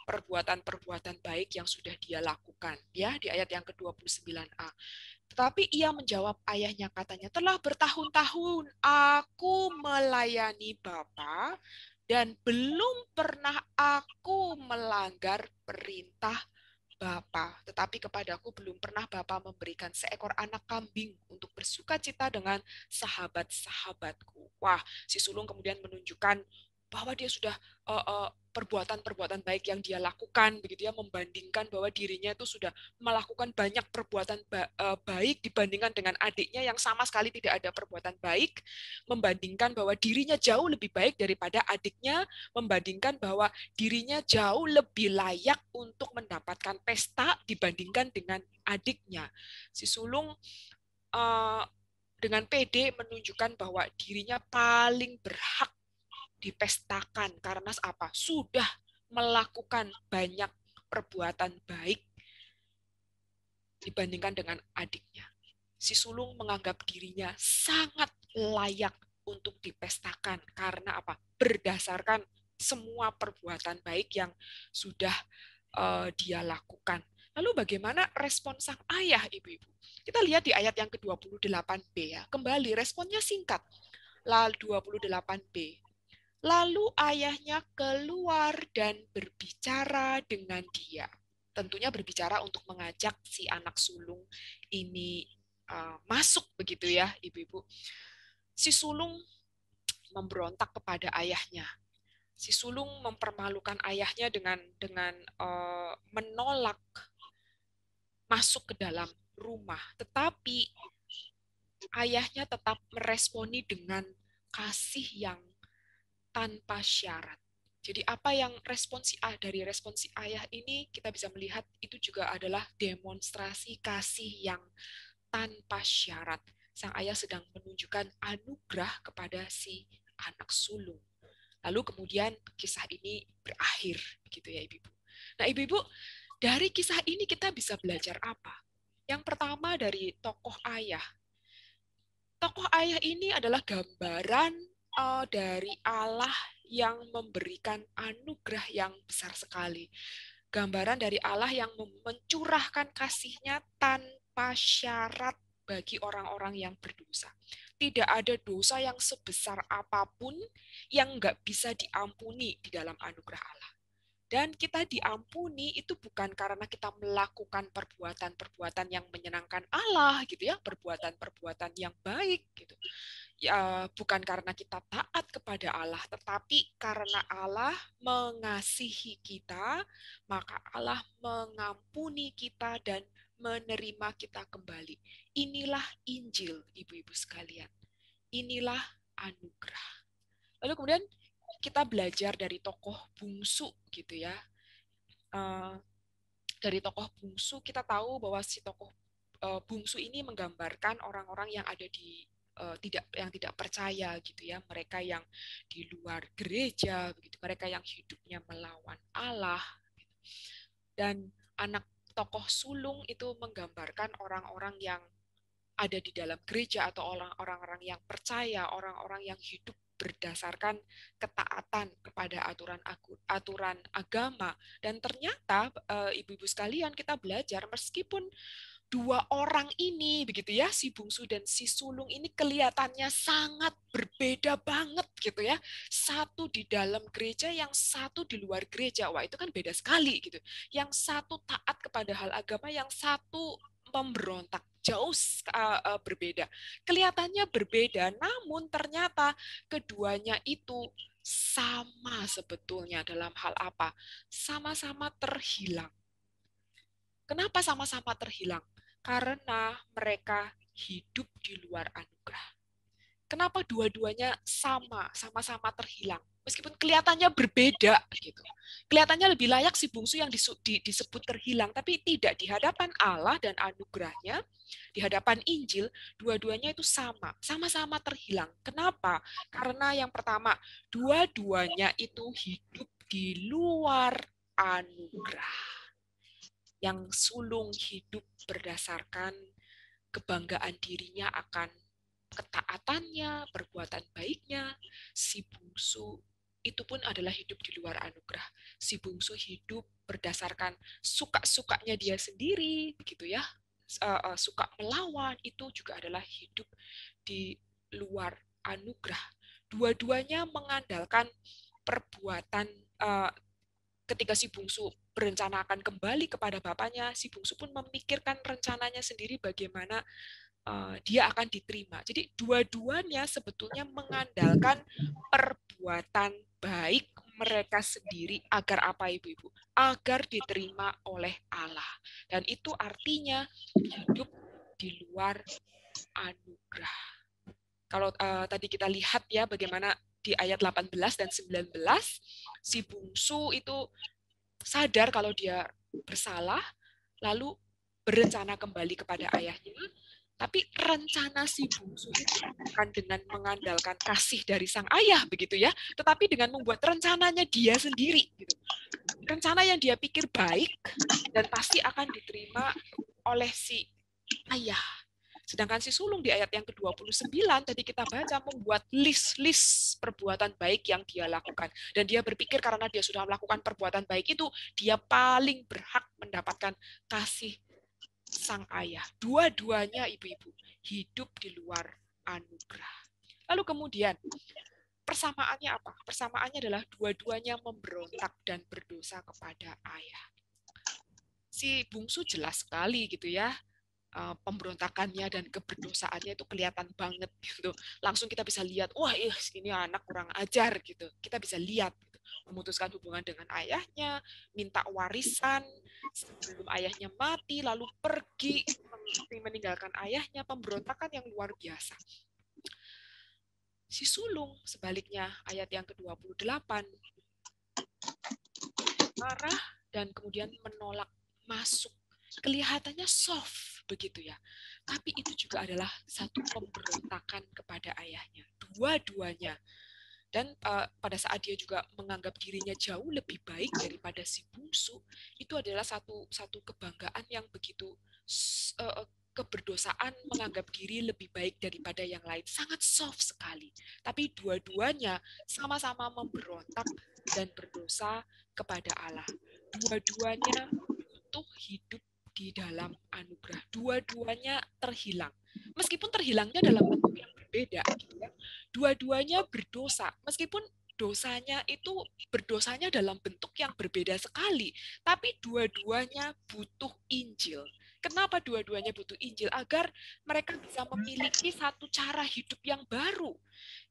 perbuatan-perbuatan baik yang sudah dia lakukan ya di ayat yang ke-29a. Tetapi ia menjawab ayahnya katanya, "Telah bertahun-tahun aku melayani Bapa dan belum pernah aku melanggar perintah Bapa, tetapi kepadaku belum pernah Bapa memberikan seekor anak kambing untuk bersuka cita dengan sahabat-sahabatku. Wah, si sulung kemudian menunjukkan bahwa dia sudah uh, uh, perbuatan-perbuatan baik yang dia lakukan begitu ya membandingkan bahwa dirinya itu sudah melakukan banyak perbuatan ba eh, baik dibandingkan dengan adiknya yang sama sekali tidak ada perbuatan baik membandingkan bahwa dirinya jauh lebih baik daripada adiknya membandingkan bahwa dirinya jauh lebih layak untuk mendapatkan pesta dibandingkan dengan adiknya si sulung uh, dengan PD menunjukkan bahwa dirinya paling berhak dipestakan karena apa? Sudah melakukan banyak perbuatan baik dibandingkan dengan adiknya. Si sulung menganggap dirinya sangat layak untuk dipestakan karena apa? Berdasarkan semua perbuatan baik yang sudah uh, dia lakukan. Lalu bagaimana respon sang ayah, ibu-ibu? Kita lihat di ayat yang ke-28b ya. Kembali responnya singkat. Lal 28b. Lalu ayahnya keluar dan berbicara dengan dia. Tentunya berbicara untuk mengajak si anak sulung ini uh, masuk begitu ya, ibu-ibu. Si sulung memberontak kepada ayahnya. Si sulung mempermalukan ayahnya dengan dengan uh, menolak masuk ke dalam rumah. Tetapi ayahnya tetap meresponi dengan kasih yang tanpa syarat. Jadi apa yang responsi A dari responsi ayah ini kita bisa melihat itu juga adalah demonstrasi kasih yang tanpa syarat. Sang ayah sedang menunjukkan anugerah kepada si anak sulung. Lalu kemudian kisah ini berakhir begitu ya ibu Ibu. Nah, Ibu-ibu, dari kisah ini kita bisa belajar apa? Yang pertama dari tokoh ayah. Tokoh ayah ini adalah gambaran uh, dari Allah yang memberikan anugerah yang besar sekali. Gambaran dari Allah yang mencurahkan kasihnya tanpa syarat bagi orang-orang yang berdosa. Tidak ada dosa yang sebesar apapun yang nggak bisa diampuni di dalam anugerah Allah. Dan kita diampuni itu bukan karena kita melakukan perbuatan-perbuatan yang menyenangkan Allah gitu ya, perbuatan-perbuatan yang baik gitu ya, bukan karena kita taat kepada Allah, tetapi karena Allah mengasihi kita, maka Allah mengampuni kita dan menerima kita kembali. Inilah Injil, ibu-ibu sekalian. Inilah anugerah. Lalu kemudian kita belajar dari tokoh bungsu gitu ya. Eh, dari tokoh bungsu kita tahu bahwa si tokoh eh, bungsu ini menggambarkan orang-orang yang ada di uh, tidak yang tidak percaya gitu ya mereka yang di luar gereja begitu mereka yang hidupnya melawan Allah gitu. dan anak tokoh sulung itu menggambarkan orang-orang yang ada di dalam gereja atau orang-orang yang percaya orang-orang yang hidup berdasarkan ketaatan kepada aturan aturan agama dan ternyata eh, ibu-ibu sekalian kita belajar meskipun dua orang ini begitu ya si bungsu dan si sulung ini kelihatannya sangat berbeda banget gitu ya satu di dalam gereja yang satu di luar gereja wah itu kan beda sekali gitu yang satu taat kepada hal agama yang satu pemberontak jauh eh, eh, berbeda kelihatannya berbeda namun ternyata keduanya itu sama sebetulnya dalam hal apa sama-sama terhilang Kenapa sama-sama terhilang? karena mereka hidup di luar anugerah. Kenapa dua-duanya sama, sama-sama terhilang? Meskipun kelihatannya berbeda gitu. Kelihatannya lebih layak si bungsu yang disebut terhilang, tapi tidak di hadapan Allah dan anugerahnya, di hadapan Injil, dua-duanya itu sama, sama-sama terhilang. Kenapa? Karena yang pertama, dua-duanya itu hidup di luar anugerah yang sulung hidup berdasarkan kebanggaan dirinya akan ketaatannya, perbuatan baiknya, si bungsu itu pun adalah hidup di luar anugerah. Si bungsu hidup berdasarkan suka-sukanya dia sendiri, begitu ya. Eh, eh, suka melawan itu juga adalah hidup di luar anugerah. Dua-duanya mengandalkan perbuatan eh, ketika si bungsu berencana akan kembali kepada bapaknya, si bungsu pun memikirkan rencananya sendiri bagaimana eh, dia akan diterima. Jadi dua-duanya sebetulnya mengandalkan perbuatan baik mereka sendiri agar apa ibu-ibu? Agar diterima oleh Allah. Dan itu artinya hidup di luar anugerah. Kalau uh, tadi kita lihat ya bagaimana di ayat 18 dan 19 si bungsu itu sadar kalau dia bersalah, lalu berencana kembali kepada ayahnya. Tapi rencana si bungsu itu bukan dengan mengandalkan kasih dari sang ayah begitu ya, tetapi dengan membuat rencananya dia sendiri. Gitu. Rencana yang dia pikir baik dan pasti akan diterima oleh si ayah Sedangkan si sulung di ayat yang ke-29 tadi kita baca membuat list-list perbuatan baik yang dia lakukan. Dan dia berpikir karena dia sudah melakukan perbuatan baik itu, dia paling berhak mendapatkan kasih sang ayah. Dua-duanya ibu-ibu hidup di luar anugerah. Lalu kemudian persamaannya apa? Persamaannya adalah dua-duanya memberontak dan berdosa kepada ayah. Si bungsu jelas sekali gitu ya, Eh, pemberontakannya dan keberdosaannya itu kelihatan banget gitu. Langsung kita bisa lihat, wah ih ini anak kurang ajar gitu. Kita bisa lihat gitu. memutuskan hubungan dengan ayahnya, minta warisan sebelum ayahnya mati lalu pergi meninggalkan ayahnya, pemberontakan yang luar biasa. Si sulung sebaliknya ayat yang ke-28 marah dan kemudian menolak masuk kelihatannya soft begitu ya. Tapi itu juga adalah satu pemberontakan kepada ayahnya, dua-duanya. Dan uh, pada saat dia juga menganggap dirinya jauh lebih baik daripada si bungsu, itu adalah satu satu kebanggaan yang begitu uh, keberdosaan menganggap diri lebih baik daripada yang lain sangat soft sekali tapi dua-duanya sama-sama memberontak dan berdosa kepada Allah dua-duanya butuh hidup di dalam anugerah. Dua-duanya terhilang. Meskipun terhilangnya dalam bentuk yang berbeda. Gitu ya. Dua-duanya berdosa. Meskipun dosanya itu berdosanya dalam bentuk yang berbeda sekali, tapi dua-duanya butuh Injil. Kenapa dua-duanya butuh Injil? Agar mereka bisa memiliki satu cara hidup yang baru,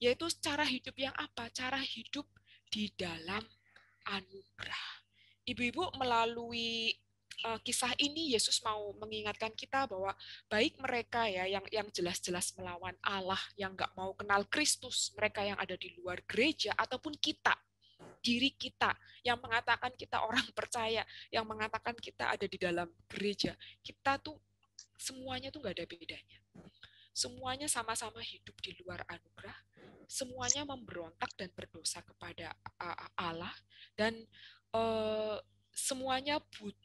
yaitu cara hidup yang apa? Cara hidup di dalam anugerah. Ibu-ibu melalui uh, kisah ini Yesus mau mengingatkan kita bahwa baik mereka ya yang yang jelas-jelas melawan Allah, yang nggak mau kenal Kristus, mereka yang ada di luar gereja ataupun kita diri kita yang mengatakan kita orang percaya, yang mengatakan kita ada di dalam gereja, kita tuh semuanya tuh nggak ada bedanya. Semuanya sama-sama hidup di luar anugerah, semuanya memberontak dan berdosa kepada Allah dan eh, semuanya put,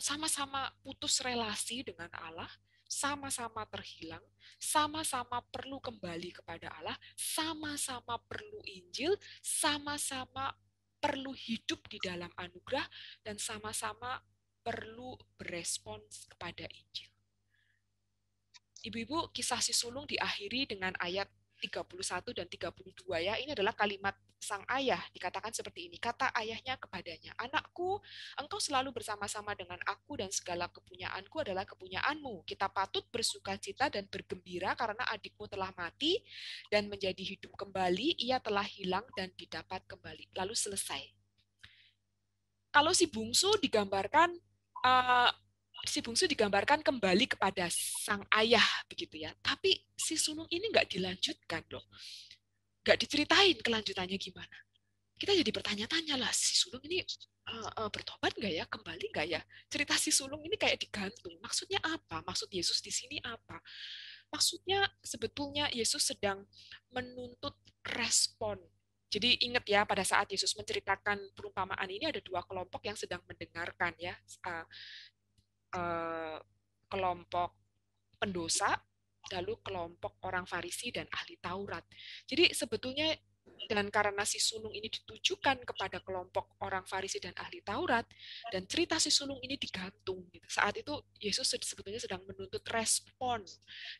sama-sama putus relasi dengan Allah, sama-sama terhilang, sama-sama perlu kembali kepada Allah, sama-sama perlu Injil, sama-sama perlu hidup di dalam anugerah, dan sama-sama perlu berespons kepada Injil. Ibu-ibu, kisah si sulung diakhiri dengan ayat 31 dan 32 ya. Ini adalah kalimat sang ayah dikatakan seperti ini. Kata ayahnya kepadanya, "Anakku, engkau selalu bersama-sama dengan aku dan segala kepunyaanku adalah kepunyaanmu. Kita patut bersukacita dan bergembira karena adikmu telah mati dan menjadi hidup kembali. Ia telah hilang dan didapat kembali." Lalu selesai. Kalau si bungsu digambarkan uh, si bungsu digambarkan kembali kepada sang ayah begitu ya. Tapi si sunung ini nggak dilanjutkan loh. Nggak diceritain kelanjutannya gimana. Kita jadi bertanya-tanya lah, si sunung ini uh, uh, bertobat nggak ya, kembali nggak ya? Cerita si sunung ini kayak digantung. Maksudnya apa? Maksud Yesus di sini apa? Maksudnya sebetulnya Yesus sedang menuntut respon jadi ingat ya pada saat Yesus menceritakan perumpamaan ini ada dua kelompok yang sedang mendengarkan ya. Eh, Eh, kelompok pendosa, lalu kelompok orang Farisi dan ahli Taurat. Jadi sebetulnya dan karena si sulung ini ditujukan kepada kelompok orang Farisi dan ahli Taurat dan cerita si sulung ini digantung gitu. Saat itu Yesus sebetulnya sedang menuntut respon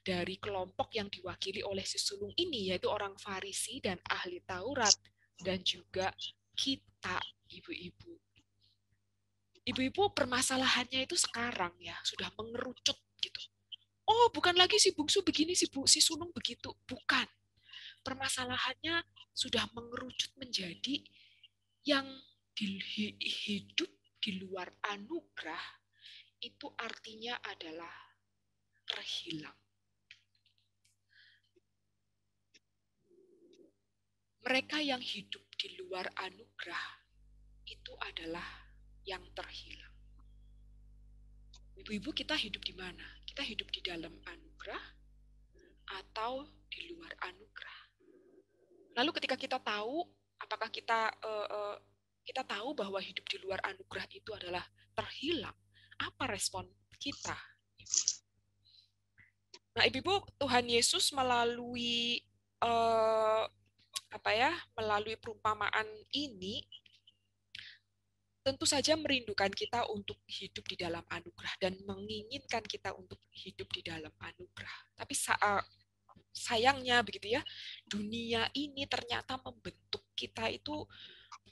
dari kelompok yang diwakili oleh si sulung ini yaitu orang Farisi dan ahli Taurat dan juga kita ibu-ibu ibu-ibu permasalahannya itu sekarang ya sudah mengerucut gitu. Oh, bukan lagi si bungsu begini, si bu, si sulung begitu, bukan. Permasalahannya sudah mengerucut menjadi yang hidup di luar anugerah itu artinya adalah terhilang. Mereka yang hidup di luar anugerah itu adalah yang terhilang. Ibu-ibu kita hidup di mana? Kita hidup di dalam anugerah atau di luar anugerah. Lalu ketika kita tahu, apakah kita uh, uh, kita tahu bahwa hidup di luar anugerah itu adalah terhilang? Apa respon kita? Nah, ibu-ibu, Tuhan Yesus melalui uh, apa ya melalui perumpamaan ini tentu saja merindukan kita untuk hidup di dalam anugerah dan menginginkan kita untuk hidup di dalam anugerah. Tapi saat eh, sayangnya begitu ya, dunia ini ternyata membentuk kita itu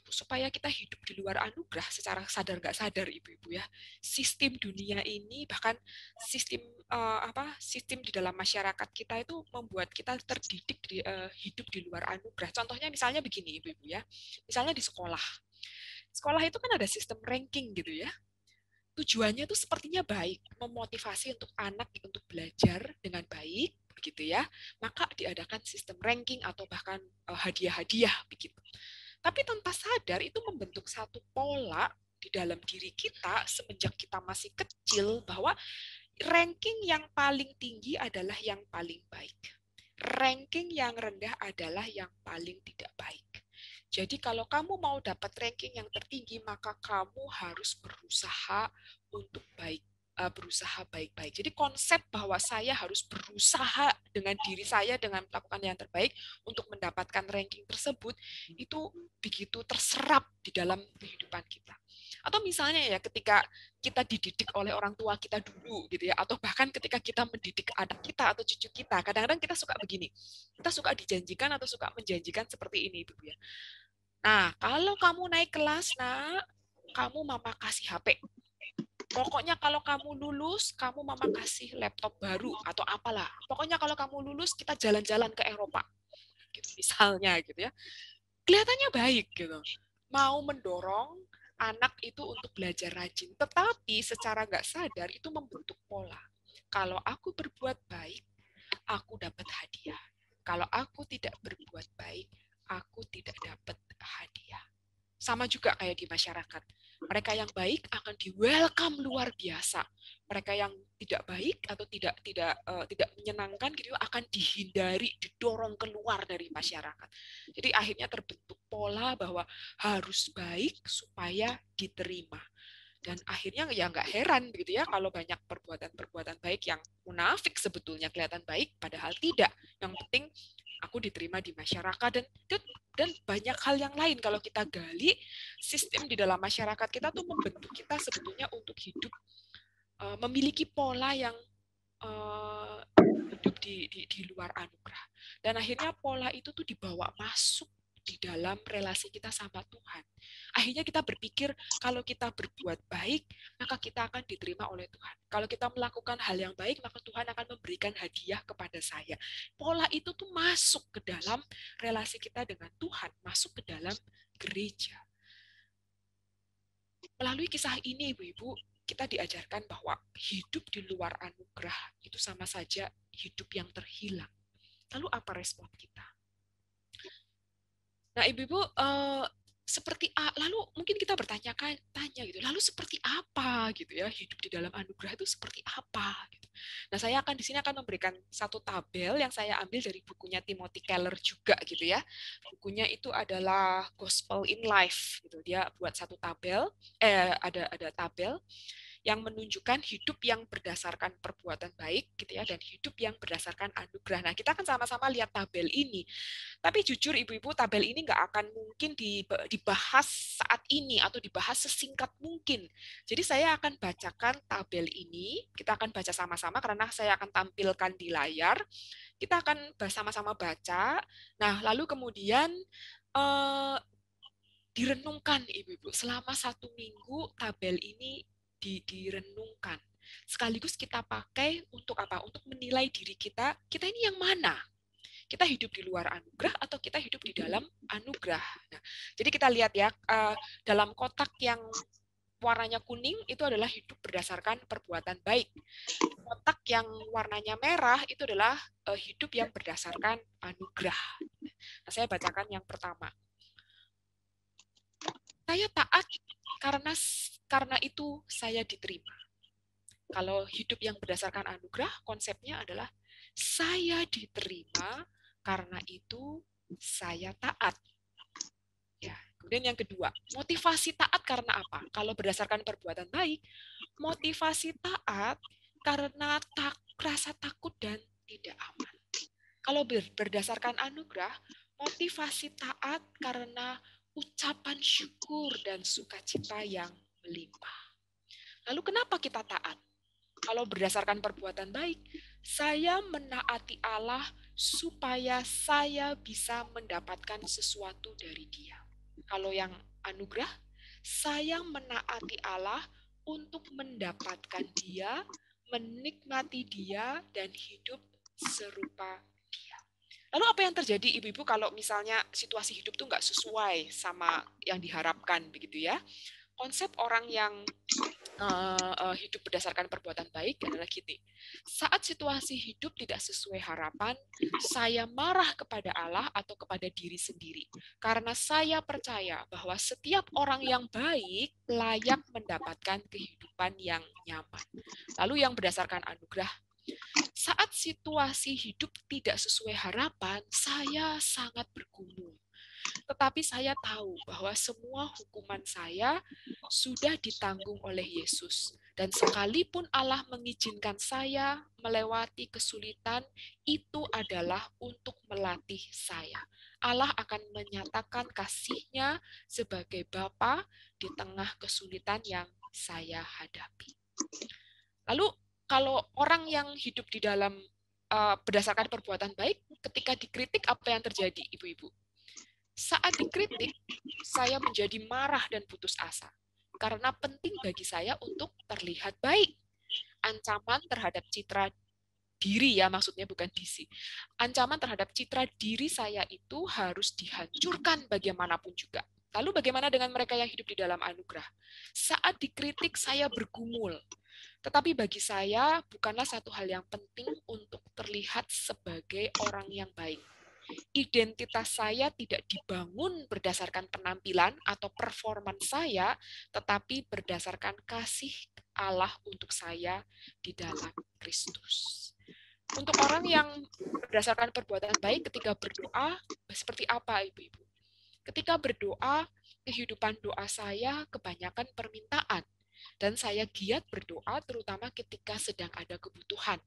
supaya kita hidup di luar anugerah secara sadar nggak sadar ibu-ibu ya sistem dunia ini bahkan sistem uh, apa sistem di dalam masyarakat kita itu membuat kita terdidik di, uh, hidup di luar anugerah contohnya misalnya begini ibu-ibu ya misalnya di sekolah sekolah itu kan ada sistem ranking gitu ya. Tujuannya tuh sepertinya baik, memotivasi untuk anak untuk belajar dengan baik, begitu ya. Maka diadakan sistem ranking atau bahkan eh, hadiah-hadiah begitu. Tapi tanpa sadar itu membentuk satu pola di dalam diri kita semenjak kita masih kecil bahwa ranking yang paling tinggi adalah yang paling baik. Ranking yang rendah adalah yang paling tidak baik. Jadi kalau kamu mau dapat ranking yang tertinggi, maka kamu harus berusaha untuk baik eh, berusaha baik-baik. Jadi konsep bahwa saya harus berusaha dengan diri saya dengan melakukan yang terbaik untuk mendapatkan ranking tersebut itu begitu terserap di dalam kehidupan kita. Atau misalnya ya ketika kita dididik oleh orang tua kita dulu gitu ya atau bahkan ketika kita mendidik anak kita atau cucu kita, kadang-kadang kita suka begini. Kita suka dijanjikan atau suka menjanjikan seperti ini Ibu ya. Nah, kalau kamu naik kelas, nak, kamu mama kasih HP. Pokoknya kalau kamu lulus, kamu mama kasih laptop baru atau apalah. Pokoknya kalau kamu lulus, kita jalan-jalan ke Eropa. Gitu, misalnya gitu ya. Kelihatannya baik gitu. Mau mendorong anak itu untuk belajar rajin. Tetapi secara nggak sadar itu membentuk pola. Kalau aku berbuat baik, aku dapat hadiah. Kalau aku tidak berbuat baik, aku tidak dapat hadiah. Sama juga kayak di masyarakat. Mereka yang baik akan di welcome luar biasa. Mereka yang tidak baik atau tidak tidak uh, tidak menyenangkan gitu akan dihindari, didorong keluar dari masyarakat. Jadi akhirnya terbentuk pola bahwa harus baik supaya diterima dan akhirnya ya nggak heran gitu ya kalau banyak perbuatan-perbuatan baik yang munafik sebetulnya kelihatan baik padahal tidak yang penting aku diterima di masyarakat dan dan, banyak hal yang lain kalau kita gali sistem di dalam masyarakat kita tuh membentuk kita sebetulnya untuk hidup eh, memiliki pola yang eh, hidup di, di di luar anugerah dan akhirnya pola itu tuh dibawa masuk di dalam relasi kita sama Tuhan. Akhirnya kita berpikir kalau kita berbuat baik, maka kita akan diterima oleh Tuhan. Kalau kita melakukan hal yang baik, maka Tuhan akan memberikan hadiah kepada saya. Pola itu tuh masuk ke dalam relasi kita dengan Tuhan, masuk ke dalam gereja. Melalui kisah ini, Ibu-ibu, kita diajarkan bahwa hidup di luar anugerah itu sama saja hidup yang terhilang. Lalu apa respon kita? Nah, ibu-ibu uh, seperti lalu mungkin kita bertanya kan tanya gitu lalu seperti apa gitu ya hidup di dalam anugerah itu seperti apa gitu. nah saya akan di sini akan memberikan satu tabel yang saya ambil dari bukunya Timothy Keller juga gitu ya bukunya itu adalah Gospel in Life gitu dia buat satu tabel eh ada ada tabel yang menunjukkan hidup yang berdasarkan perbuatan baik gitu ya dan hidup yang berdasarkan anugerah. Nah, kita akan sama-sama lihat tabel ini. Tapi jujur Ibu-ibu, tabel ini nggak akan mungkin dibahas saat ini atau dibahas sesingkat mungkin. Jadi saya akan bacakan tabel ini, kita akan baca sama-sama karena saya akan tampilkan di layar. Kita akan sama-sama baca. Nah, lalu kemudian eh, direnungkan ibu-ibu selama satu minggu tabel ini di, direnungkan. Sekaligus kita pakai untuk apa? Untuk menilai diri kita, kita ini yang mana? Kita hidup di luar anugerah atau kita hidup di dalam anugerah? Nah, jadi kita lihat ya, eh, dalam kotak yang warnanya kuning itu adalah hidup berdasarkan perbuatan baik. Kotak yang warnanya merah itu adalah eh, hidup yang berdasarkan anugerah. Nah, saya bacakan yang pertama. Saya taat karena karena itu saya diterima. Kalau hidup yang berdasarkan anugerah, konsepnya adalah saya diterima karena itu saya taat. Ya. Kemudian yang kedua, motivasi taat karena apa? Kalau berdasarkan perbuatan baik, motivasi taat karena tak, rasa takut dan tidak aman. Kalau berdasarkan anugerah, motivasi taat karena ucapan syukur dan sukacita yang melimpah. Lalu kenapa kita taat? Kalau berdasarkan perbuatan baik, saya menaati Allah supaya saya bisa mendapatkan sesuatu dari Dia. Kalau yang anugerah, saya menaati Allah untuk mendapatkan Dia, menikmati Dia, dan hidup serupa Dia. Lalu apa yang terjadi ibu-ibu kalau misalnya situasi hidup tuh nggak sesuai sama yang diharapkan begitu ya? konsep orang yang uh, uh, hidup berdasarkan perbuatan baik adalah gini. Saat situasi hidup tidak sesuai harapan, saya marah kepada Allah atau kepada diri sendiri. Karena saya percaya bahwa setiap orang yang baik layak mendapatkan kehidupan yang nyaman. Lalu yang berdasarkan anugerah saat situasi hidup tidak sesuai harapan, saya sangat bergumul tetapi saya tahu bahwa semua hukuman saya sudah ditanggung oleh Yesus. Dan sekalipun Allah mengizinkan saya melewati kesulitan, itu adalah untuk melatih saya. Allah akan menyatakan kasihnya sebagai Bapa di tengah kesulitan yang saya hadapi. Lalu kalau orang yang hidup di dalam uh, berdasarkan perbuatan baik, ketika dikritik apa yang terjadi, ibu-ibu? Saat dikritik, saya menjadi marah dan putus asa karena penting bagi saya untuk terlihat baik. Ancaman terhadap citra diri ya maksudnya bukan disi. Ancaman terhadap citra diri saya itu harus dihancurkan bagaimanapun juga. Lalu bagaimana dengan mereka yang hidup di dalam anugerah? Saat dikritik saya bergumul. Tetapi bagi saya bukanlah satu hal yang penting untuk terlihat sebagai orang yang baik identitas saya tidak dibangun berdasarkan penampilan atau performan saya, tetapi berdasarkan kasih Allah untuk saya di dalam Kristus. Untuk orang yang berdasarkan perbuatan baik ketika berdoa, seperti apa Ibu-Ibu? Ketika berdoa, kehidupan doa saya kebanyakan permintaan dan saya giat berdoa terutama ketika sedang ada kebutuhan.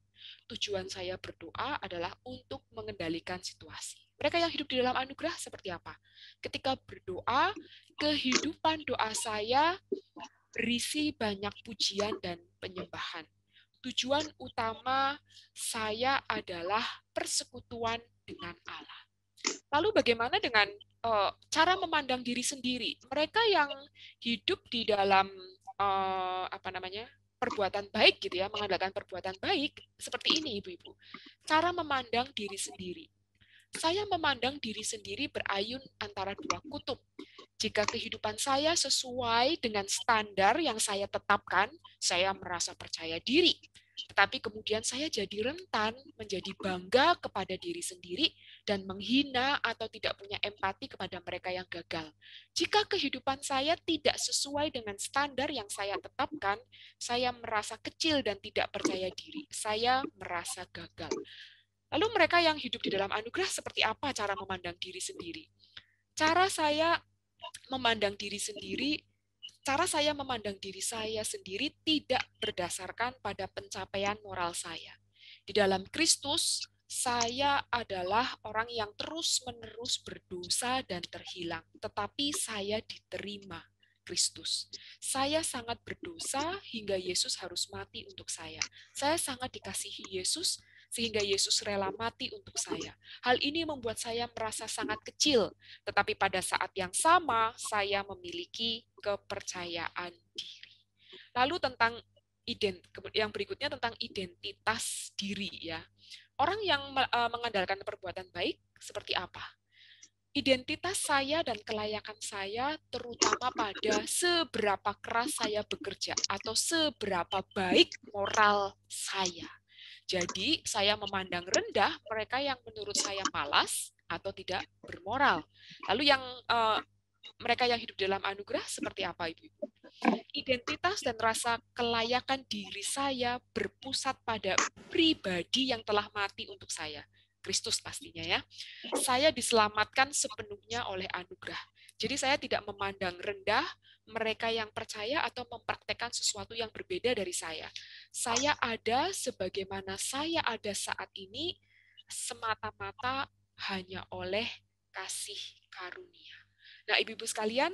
Tujuan saya berdoa adalah untuk mengendalikan situasi. Mereka yang hidup di dalam anugerah seperti apa? Ketika berdoa, kehidupan doa saya berisi banyak pujian dan penyembahan. Tujuan utama saya adalah persekutuan dengan Allah. Lalu bagaimana dengan eh, cara memandang diri sendiri? Mereka yang hidup di dalam uh, apa namanya perbuatan baik gitu ya mengandalkan perbuatan baik seperti ini ibu-ibu cara memandang diri sendiri saya memandang diri sendiri berayun antara dua kutub jika kehidupan saya sesuai dengan standar yang saya tetapkan saya merasa percaya diri tetapi kemudian saya jadi rentan menjadi bangga kepada diri sendiri dan menghina atau tidak punya empati kepada mereka yang gagal. Jika kehidupan saya tidak sesuai dengan standar yang saya tetapkan, saya merasa kecil dan tidak percaya diri. Saya merasa gagal. Lalu mereka yang hidup di dalam anugerah seperti apa cara memandang diri sendiri? Cara saya memandang diri sendiri cara saya memandang diri saya sendiri tidak berdasarkan pada pencapaian moral saya. Di dalam Kristus, saya adalah orang yang terus-menerus berdosa dan terhilang, tetapi saya diterima Kristus. Saya sangat berdosa hingga Yesus harus mati untuk saya. Saya sangat dikasihi Yesus sehingga Yesus rela mati untuk saya. Hal ini membuat saya merasa sangat kecil, tetapi pada saat yang sama saya memiliki kepercayaan diri. Lalu tentang ident yang berikutnya tentang identitas diri ya orang yang eh, mengandalkan perbuatan baik seperti apa? Identitas saya dan kelayakan saya terutama pada seberapa keras saya bekerja atau seberapa baik moral saya. Jadi saya memandang rendah mereka yang menurut saya malas atau tidak bermoral. Lalu yang eh, mereka yang hidup dalam anugerah seperti apa Ibu? Identitas dan rasa kelayakan diri saya berpusat pada pribadi yang telah mati untuk saya. Kristus pastinya ya. Saya diselamatkan sepenuhnya oleh anugerah. Jadi saya tidak memandang rendah mereka yang percaya atau mempraktekkan sesuatu yang berbeda dari saya. Saya ada sebagaimana saya ada saat ini semata-mata hanya oleh kasih karunia. Nah, ibu-ibu sekalian,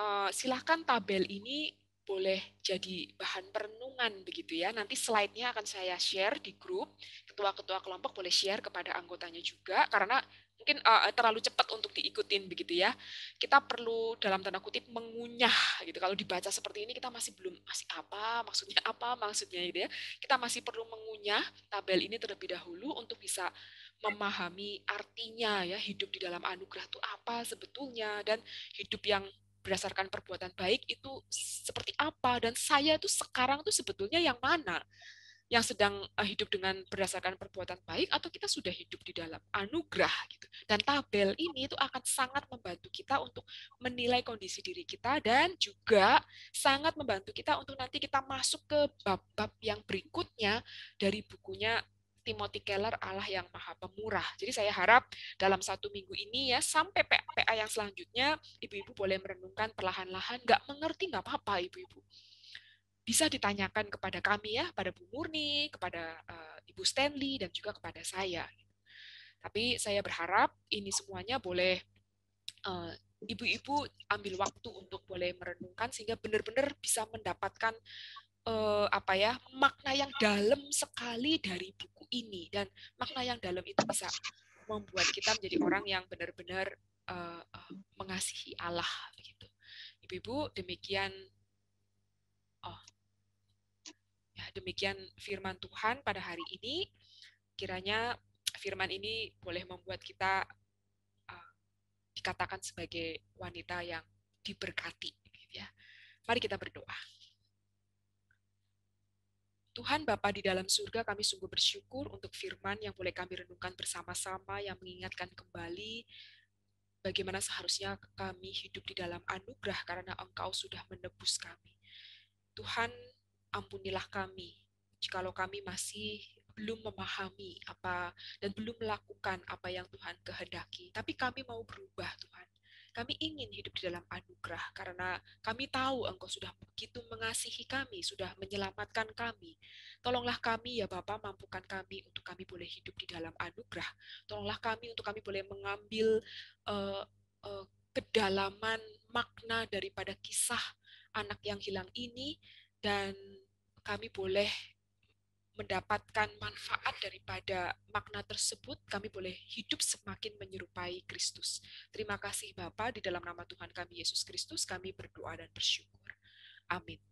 eh, silahkan tabel ini boleh jadi bahan perenungan begitu ya. Nanti slide-nya akan saya share di grup. Ketua-ketua kelompok boleh share kepada anggotanya juga karena mungkin eh, terlalu cepat untuk diikutin begitu ya. Kita perlu dalam tanda kutip mengunyah gitu. Kalau dibaca seperti ini kita masih belum masih apa, maksudnya apa, maksudnya gitu ya. Kita masih perlu mengunyah tabel ini terlebih dahulu untuk bisa memahami artinya ya hidup di dalam anugerah itu apa sebetulnya dan hidup yang berdasarkan perbuatan baik itu seperti apa dan saya itu sekarang itu sebetulnya yang mana yang sedang eh, hidup dengan berdasarkan perbuatan baik atau kita sudah hidup di dalam anugerah gitu dan tabel ini itu akan sangat membantu kita untuk menilai kondisi diri kita dan juga sangat membantu kita untuk nanti kita masuk ke bab-bab yang berikutnya dari bukunya Timothy Keller Allah yang Maha Pemurah. Jadi saya harap dalam satu minggu ini ya sampai PA yang selanjutnya ibu-ibu boleh merenungkan perlahan-lahan. Gak mengerti nggak apa-apa ibu-ibu. Bisa ditanyakan kepada kami ya, pada Bu Murni, kepada uh, Ibu Stanley dan juga kepada saya. Tapi saya berharap ini semuanya boleh uh, ibu-ibu ambil waktu untuk boleh merenungkan sehingga benar-benar bisa mendapatkan eh, apa ya makna yang dalam sekali dari buku ini dan makna yang dalam itu bisa membuat kita menjadi orang yang benar-benar eh, eh, mengasihi Allah begitu. Ibu-ibu demikian oh ya demikian firman Tuhan pada hari ini kiranya firman ini boleh membuat kita eh, dikatakan sebagai wanita yang diberkati gitu ya mari kita berdoa Tuhan Bapa di dalam surga, kami sungguh bersyukur untuk firman yang boleh kami renungkan bersama-sama, yang mengingatkan kembali bagaimana seharusnya kami hidup di dalam anugerah karena Engkau sudah menebus kami. Tuhan, ampunilah kami jikalau kami masih belum memahami apa dan belum melakukan apa yang Tuhan kehendaki. Tapi kami mau berubah, Tuhan. Kami ingin hidup di dalam anugerah karena kami tahu Engkau sudah begitu mengasihi kami, sudah menyelamatkan kami. Tolonglah kami ya Bapa, mampukan kami untuk kami boleh hidup di dalam anugerah. Tolonglah kami untuk kami boleh mengambil uh, uh, kedalaman makna daripada kisah anak yang hilang ini dan kami boleh mendapatkan manfaat daripada makna tersebut, kami boleh hidup semakin menyerupai Kristus. Terima kasih Bapa di dalam nama Tuhan kami Yesus Kristus, kami berdoa dan bersyukur. Amin.